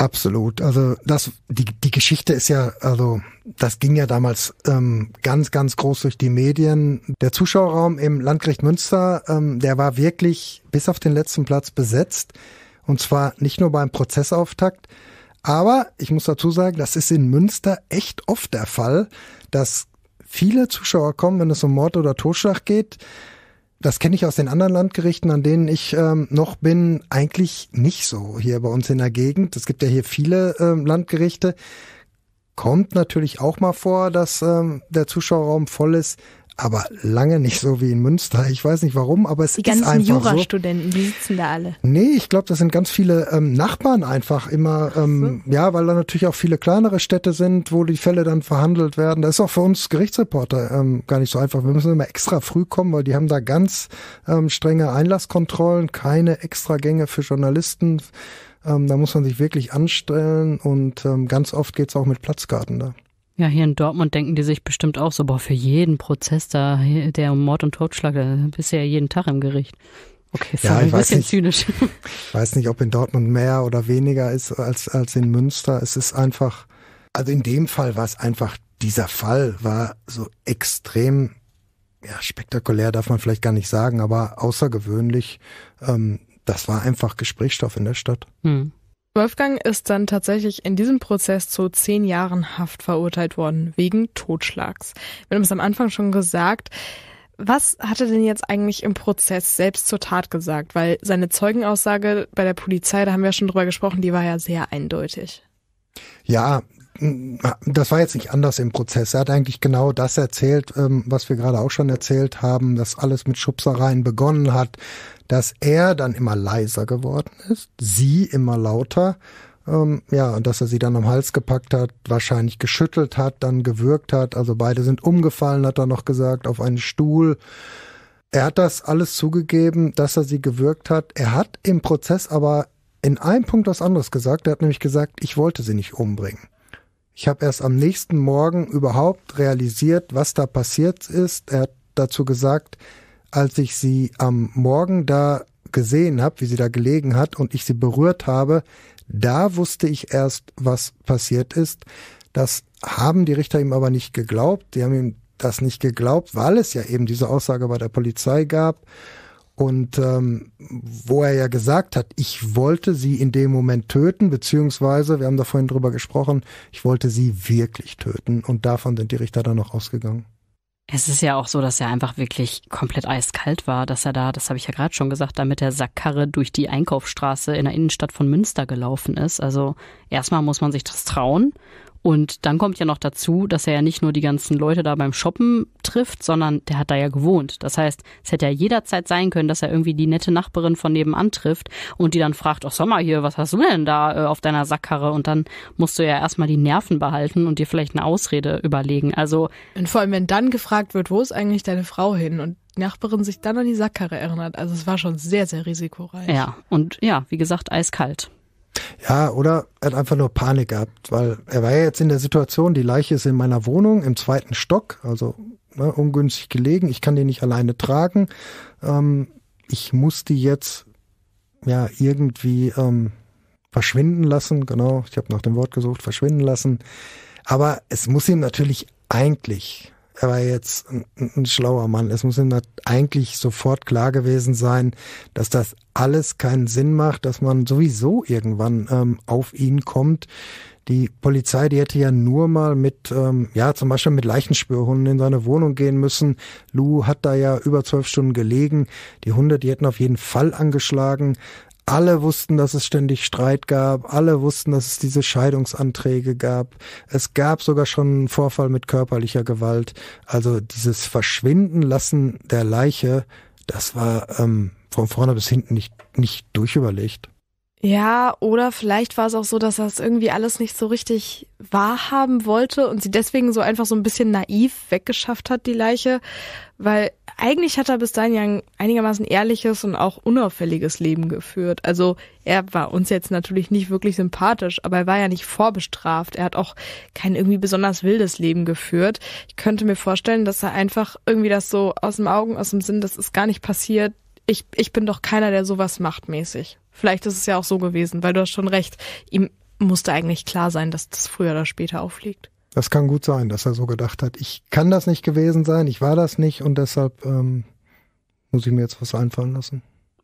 Absolut. Also das, die, die Geschichte ist ja, also das ging ja damals ähm, ganz, ganz groß durch die Medien. Der Zuschauerraum im Landgericht Münster, ähm, der war wirklich bis auf den letzten Platz besetzt. Und zwar nicht nur beim Prozessauftakt, aber ich muss dazu sagen, das ist in Münster echt oft der Fall, dass viele Zuschauer kommen, wenn es um Mord oder Totschlag geht das kenne ich aus den anderen Landgerichten, an denen ich ähm, noch bin, eigentlich nicht so hier bei uns in der Gegend. Es gibt ja hier viele ähm, Landgerichte. Kommt natürlich auch mal vor, dass ähm, der Zuschauerraum voll ist aber lange nicht so wie in Münster. Ich weiß nicht warum, aber es die ist einfach so. Die ganzen Jurastudenten, die sitzen da alle. Nee, ich glaube, das sind ganz viele ähm, Nachbarn einfach immer, ähm, so. ja, weil da natürlich auch viele kleinere Städte sind, wo die Fälle dann verhandelt werden. Das ist auch für uns Gerichtsreporter ähm, gar nicht so einfach. Wir müssen immer extra früh kommen, weil die haben da ganz ähm, strenge Einlasskontrollen, keine Extragänge für Journalisten. Ähm, da muss man sich wirklich anstellen und ähm, ganz oft geht's auch mit Platzkarten da. Ja, hier in Dortmund denken die sich bestimmt auch so, boah, für jeden Prozess da, der um Mord und Totschlag, da bist du ja jeden Tag im Gericht. Okay, sorry, ja, ich ein bisschen nicht, zynisch. Ich weiß nicht, ob in Dortmund mehr oder weniger ist als, als in Münster. Es ist einfach, also in dem Fall war es einfach, dieser Fall war so extrem, ja, spektakulär darf man vielleicht gar nicht sagen, aber außergewöhnlich. Ähm, das war einfach Gesprächsstoff in der Stadt. Hm. Wolfgang ist dann tatsächlich in diesem Prozess zu zehn Jahren Haft verurteilt worden, wegen Totschlags. Wir haben es am Anfang schon gesagt. Was hat er denn jetzt eigentlich im Prozess selbst zur Tat gesagt? Weil seine Zeugenaussage bei der Polizei, da haben wir schon drüber gesprochen, die war ja sehr eindeutig. Ja, das war jetzt nicht anders im Prozess. Er hat eigentlich genau das erzählt, ähm, was wir gerade auch schon erzählt haben, dass alles mit Schubsereien begonnen hat, dass er dann immer leiser geworden ist, sie immer lauter. Ähm, ja, und dass er sie dann am Hals gepackt hat, wahrscheinlich geschüttelt hat, dann gewürgt hat. Also beide sind umgefallen, hat er noch gesagt, auf einen Stuhl. Er hat das alles zugegeben, dass er sie gewürgt hat. Er hat im Prozess aber in einem Punkt was anderes gesagt. Er hat nämlich gesagt, ich wollte sie nicht umbringen. Ich habe erst am nächsten Morgen überhaupt realisiert, was da passiert ist. Er hat dazu gesagt, als ich sie am Morgen da gesehen habe, wie sie da gelegen hat und ich sie berührt habe, da wusste ich erst, was passiert ist. Das haben die Richter ihm aber nicht geglaubt. Die haben ihm das nicht geglaubt, weil es ja eben diese Aussage bei der Polizei gab. Und ähm, wo er ja gesagt hat, ich wollte sie in dem Moment töten, beziehungsweise, wir haben da vorhin drüber gesprochen, ich wollte sie wirklich töten. Und davon sind die Richter dann noch ausgegangen. Es ist ja auch so, dass er einfach wirklich komplett eiskalt war, dass er da, das habe ich ja gerade schon gesagt, da mit der Sackkarre durch die Einkaufsstraße in der Innenstadt von Münster gelaufen ist. Also erstmal muss man sich das trauen und dann kommt ja noch dazu, dass er ja nicht nur die ganzen Leute da beim Shoppen trifft, sondern der hat da ja gewohnt. Das heißt, es hätte ja jederzeit sein können, dass er irgendwie die nette Nachbarin von nebenan trifft und die dann fragt, ach Sommer hier, was hast du denn da äh, auf deiner Sackkarre? Und dann musst du ja erstmal die Nerven behalten und dir vielleicht eine Ausrede überlegen. Also. Und vor allem, wenn dann gefragt wird, wo ist eigentlich deine Frau hin? Und Nachbarin sich dann an die Sackkarre erinnert. Also es war schon sehr, sehr risikoreich. Ja, und ja, wie gesagt, eiskalt. Ja, oder er hat einfach nur Panik gehabt, weil er war ja jetzt in der Situation, die Leiche ist in meiner Wohnung im zweiten Stock, also ne, ungünstig gelegen, ich kann die nicht alleine tragen. Ähm, ich muss die jetzt ja irgendwie ähm, verschwinden lassen, genau, ich habe nach dem Wort gesucht, verschwinden lassen. Aber es muss ihm natürlich eigentlich er war jetzt ein, ein schlauer Mann. Es muss ihm eigentlich sofort klar gewesen sein, dass das alles keinen Sinn macht, dass man sowieso irgendwann ähm, auf ihn kommt. Die Polizei, die hätte ja nur mal mit, ähm, ja, zum Beispiel mit Leichenspürhunden in seine Wohnung gehen müssen. Lou hat da ja über zwölf Stunden gelegen. Die Hunde, die hätten auf jeden Fall angeschlagen. Alle wussten, dass es ständig Streit gab. Alle wussten, dass es diese Scheidungsanträge gab. Es gab sogar schon einen Vorfall mit körperlicher Gewalt. Also dieses Verschwinden lassen der Leiche, das war ähm, von vorne bis hinten nicht, nicht durchüberlegt. Ja, oder vielleicht war es auch so, dass er es irgendwie alles nicht so richtig wahrhaben wollte und sie deswegen so einfach so ein bisschen naiv weggeschafft hat, die Leiche, weil eigentlich hat er bis dahin ja ein einigermaßen ehrliches und auch unauffälliges Leben geführt. Also er war uns jetzt natürlich nicht wirklich sympathisch, aber er war ja nicht vorbestraft. Er hat auch kein irgendwie besonders wildes Leben geführt. Ich könnte mir vorstellen, dass er einfach irgendwie das so aus dem Augen, aus dem Sinn, das ist gar nicht passiert. Ich, ich bin doch keiner, der sowas macht mäßig. Vielleicht ist es ja auch so gewesen, weil du hast schon recht. Ihm musste eigentlich klar sein, dass das früher oder später auffliegt. Das kann gut sein, dass er so gedacht hat. Ich kann das nicht gewesen sein, ich war das nicht und deshalb ähm, muss ich mir jetzt was einfallen lassen.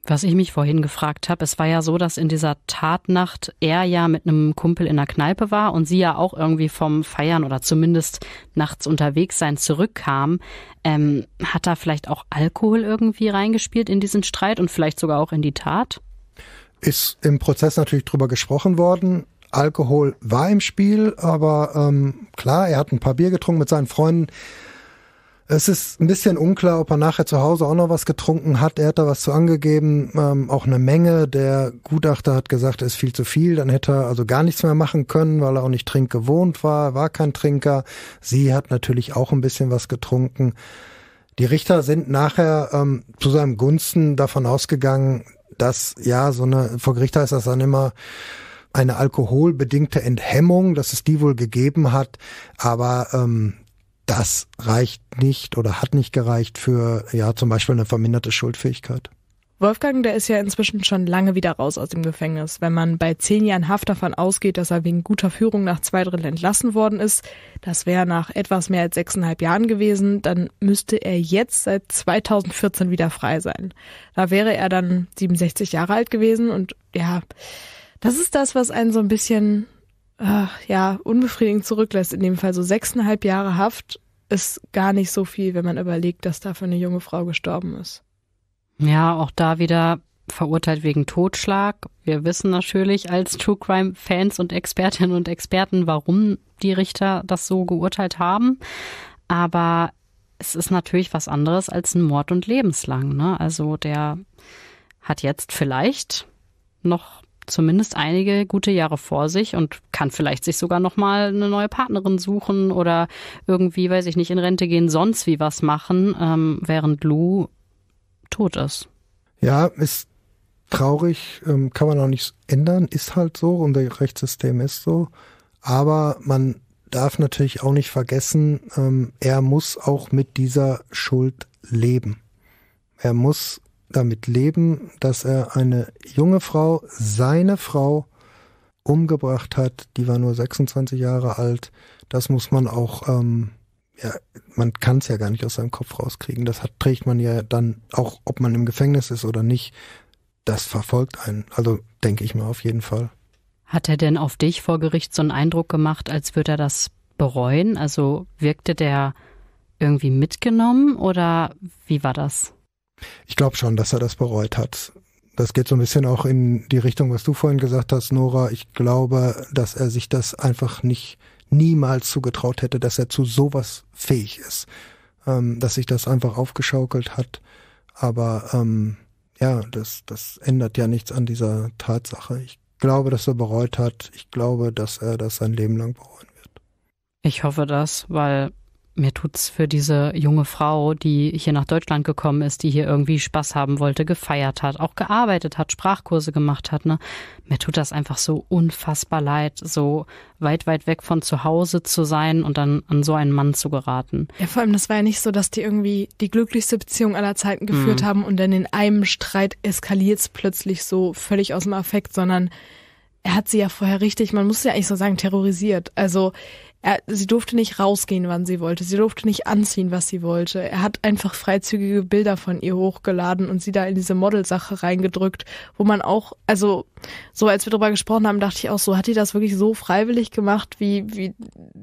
Was ich mich vorhin gefragt habe, es war ja so, dass in dieser Tatnacht er ja mit einem Kumpel in der Kneipe war und sie ja auch irgendwie vom Feiern oder zumindest nachts unterwegs sein zurückkam. Ähm, hat da vielleicht auch Alkohol irgendwie reingespielt in diesen Streit und vielleicht sogar auch in die Tat? Ist im Prozess natürlich drüber gesprochen worden. Alkohol war im Spiel, aber ähm, klar, er hat ein paar Bier getrunken mit seinen Freunden. Es ist ein bisschen unklar, ob er nachher zu Hause auch noch was getrunken hat. Er hat da was zu angegeben, ähm, auch eine Menge. Der Gutachter hat gesagt, es ist viel zu viel. Dann hätte er also gar nichts mehr machen können, weil er auch nicht trinkgewohnt war, war kein Trinker. Sie hat natürlich auch ein bisschen was getrunken. Die Richter sind nachher ähm, zu seinem Gunsten davon ausgegangen, dass, ja, so eine, vor Gericht heißt das dann immer, eine alkoholbedingte Enthemmung, dass es die wohl gegeben hat, aber ähm, das reicht nicht oder hat nicht gereicht für ja zum Beispiel eine verminderte Schuldfähigkeit. Wolfgang, der ist ja inzwischen schon lange wieder raus aus dem Gefängnis. Wenn man bei zehn Jahren Haft davon ausgeht, dass er wegen guter Führung nach zwei Drittel entlassen worden ist, das wäre nach etwas mehr als sechseinhalb Jahren gewesen, dann müsste er jetzt seit 2014 wieder frei sein. Da wäre er dann 67 Jahre alt gewesen und ja, das ist das, was einen so ein bisschen ach, äh, ja unbefriedigend zurücklässt. In dem Fall so sechseinhalb Jahre Haft ist gar nicht so viel, wenn man überlegt, dass dafür eine junge Frau gestorben ist. Ja, auch da wieder verurteilt wegen Totschlag. Wir wissen natürlich als True Crime Fans und Expertinnen und Experten, warum die Richter das so geurteilt haben. Aber es ist natürlich was anderes als ein Mord und lebenslang. Ne? Also der hat jetzt vielleicht noch zumindest einige gute Jahre vor sich und kann vielleicht sich sogar nochmal eine neue Partnerin suchen oder irgendwie, weiß ich nicht, in Rente gehen, sonst wie was machen, ähm, während Lou tot ist. Ja, ist traurig, ähm, kann man auch nichts ändern, ist halt so, unser Rechtssystem ist so. Aber man darf natürlich auch nicht vergessen, ähm, er muss auch mit dieser Schuld leben. Er muss damit leben, dass er eine junge Frau, seine Frau, umgebracht hat. Die war nur 26 Jahre alt. Das muss man auch, ähm, ja, man kann es ja gar nicht aus seinem Kopf rauskriegen. Das hat, trägt man ja dann auch, ob man im Gefängnis ist oder nicht. Das verfolgt einen. Also denke ich mal auf jeden Fall. Hat er denn auf dich vor Gericht so einen Eindruck gemacht, als würde er das bereuen? Also wirkte der irgendwie mitgenommen oder wie war das? Ich glaube schon, dass er das bereut hat. Das geht so ein bisschen auch in die Richtung, was du vorhin gesagt hast, Nora. Ich glaube, dass er sich das einfach nicht niemals zugetraut hätte, dass er zu sowas fähig ist. Ähm, dass sich das einfach aufgeschaukelt hat. Aber ähm, ja, das, das ändert ja nichts an dieser Tatsache. Ich glaube, dass er bereut hat. Ich glaube, dass er das sein Leben lang bereuen wird. Ich hoffe das, weil mir tut's für diese junge Frau, die hier nach Deutschland gekommen ist, die hier irgendwie Spaß haben wollte, gefeiert hat, auch gearbeitet hat, Sprachkurse gemacht hat, ne? Mir tut das einfach so unfassbar leid, so weit, weit weg von zu Hause zu sein und dann an so einen Mann zu geraten. Ja, vor allem, das war ja nicht so, dass die irgendwie die glücklichste Beziehung aller Zeiten geführt mhm. haben und dann in einem Streit eskaliert's plötzlich so völlig aus dem Affekt, sondern er hat sie ja vorher richtig, man muss ja eigentlich so sagen, terrorisiert. Also er, sie durfte nicht rausgehen, wann sie wollte. Sie durfte nicht anziehen, was sie wollte. Er hat einfach freizügige Bilder von ihr hochgeladen und sie da in diese Modelsache reingedrückt, wo man auch, also so als wir drüber gesprochen haben, dachte ich auch so, hat die das wirklich so freiwillig gemacht, wie, wie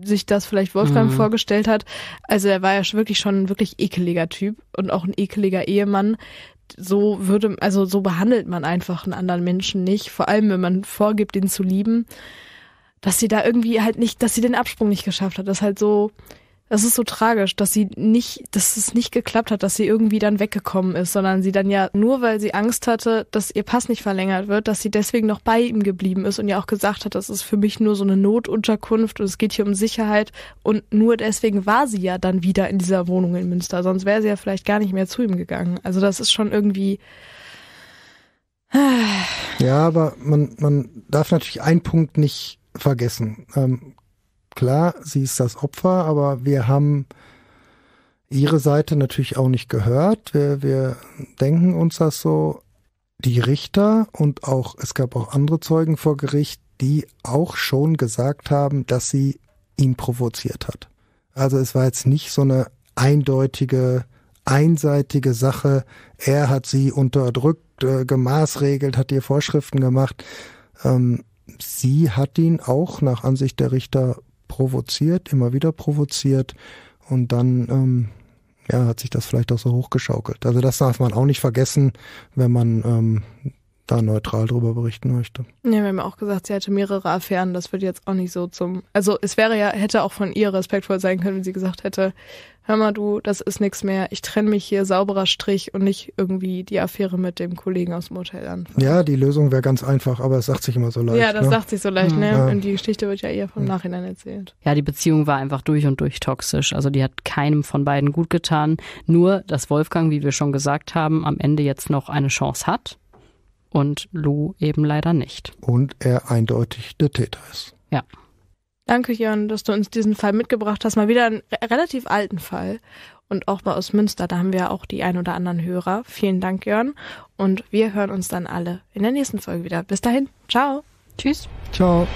sich das vielleicht Wolfgang mhm. vorgestellt hat? Also er war ja wirklich schon ein wirklich ekeliger Typ und auch ein ekeliger Ehemann, so würde, also so behandelt man einfach einen anderen Menschen nicht, vor allem wenn man vorgibt, ihn zu lieben, dass sie da irgendwie halt nicht, dass sie den Absprung nicht geschafft hat. Das ist halt so das ist so tragisch, dass sie nicht, dass es nicht geklappt hat, dass sie irgendwie dann weggekommen ist, sondern sie dann ja nur, weil sie Angst hatte, dass ihr Pass nicht verlängert wird, dass sie deswegen noch bei ihm geblieben ist und ja auch gesagt hat, das ist für mich nur so eine Notunterkunft und es geht hier um Sicherheit und nur deswegen war sie ja dann wieder in dieser Wohnung in Münster, sonst wäre sie ja vielleicht gar nicht mehr zu ihm gegangen. Also das ist schon irgendwie, ja, aber man, man darf natürlich einen Punkt nicht vergessen. Ähm, klar, sie ist das Opfer, aber wir haben ihre Seite natürlich auch nicht gehört. Wir, wir denken uns das so. Die Richter und auch, es gab auch andere Zeugen vor Gericht, die auch schon gesagt haben, dass sie ihn provoziert hat. Also es war jetzt nicht so eine eindeutige, einseitige Sache. Er hat sie unterdrückt, äh, gemaßregelt, hat ihr Vorschriften gemacht. Ähm, sie hat ihn auch nach Ansicht der Richter provoziert, immer wieder provoziert und dann ähm, ja, hat sich das vielleicht auch so hochgeschaukelt. Also das darf man auch nicht vergessen, wenn man ähm, da neutral drüber berichten möchte. Ja, wir haben ja auch gesagt, sie hatte mehrere Affären. Das wird jetzt auch nicht so zum. Also es wäre ja, hätte auch von ihr respektvoll sein können, wenn sie gesagt hätte, hör mal du, das ist nichts mehr, ich trenne mich hier sauberer Strich und nicht irgendwie die Affäre mit dem Kollegen aus dem Hotel an. Ja, die Lösung wäre ganz einfach, aber es sagt sich immer so leicht. Ja, das ne? sagt sich so leicht, mhm. ne? Und die Geschichte wird ja eher vom mhm. Nachhinein erzählt. Ja, die Beziehung war einfach durch und durch toxisch. Also die hat keinem von beiden gut getan. Nur, dass Wolfgang, wie wir schon gesagt haben, am Ende jetzt noch eine Chance hat und Lou eben leider nicht. Und er eindeutig der Täter ist. Ja. Danke, Jörn, dass du uns diesen Fall mitgebracht hast. Mal wieder einen relativ alten Fall. Und auch mal aus Münster, da haben wir ja auch die ein oder anderen Hörer. Vielen Dank, Jörn. Und wir hören uns dann alle in der nächsten Folge wieder. Bis dahin. Ciao. Tschüss. Ciao.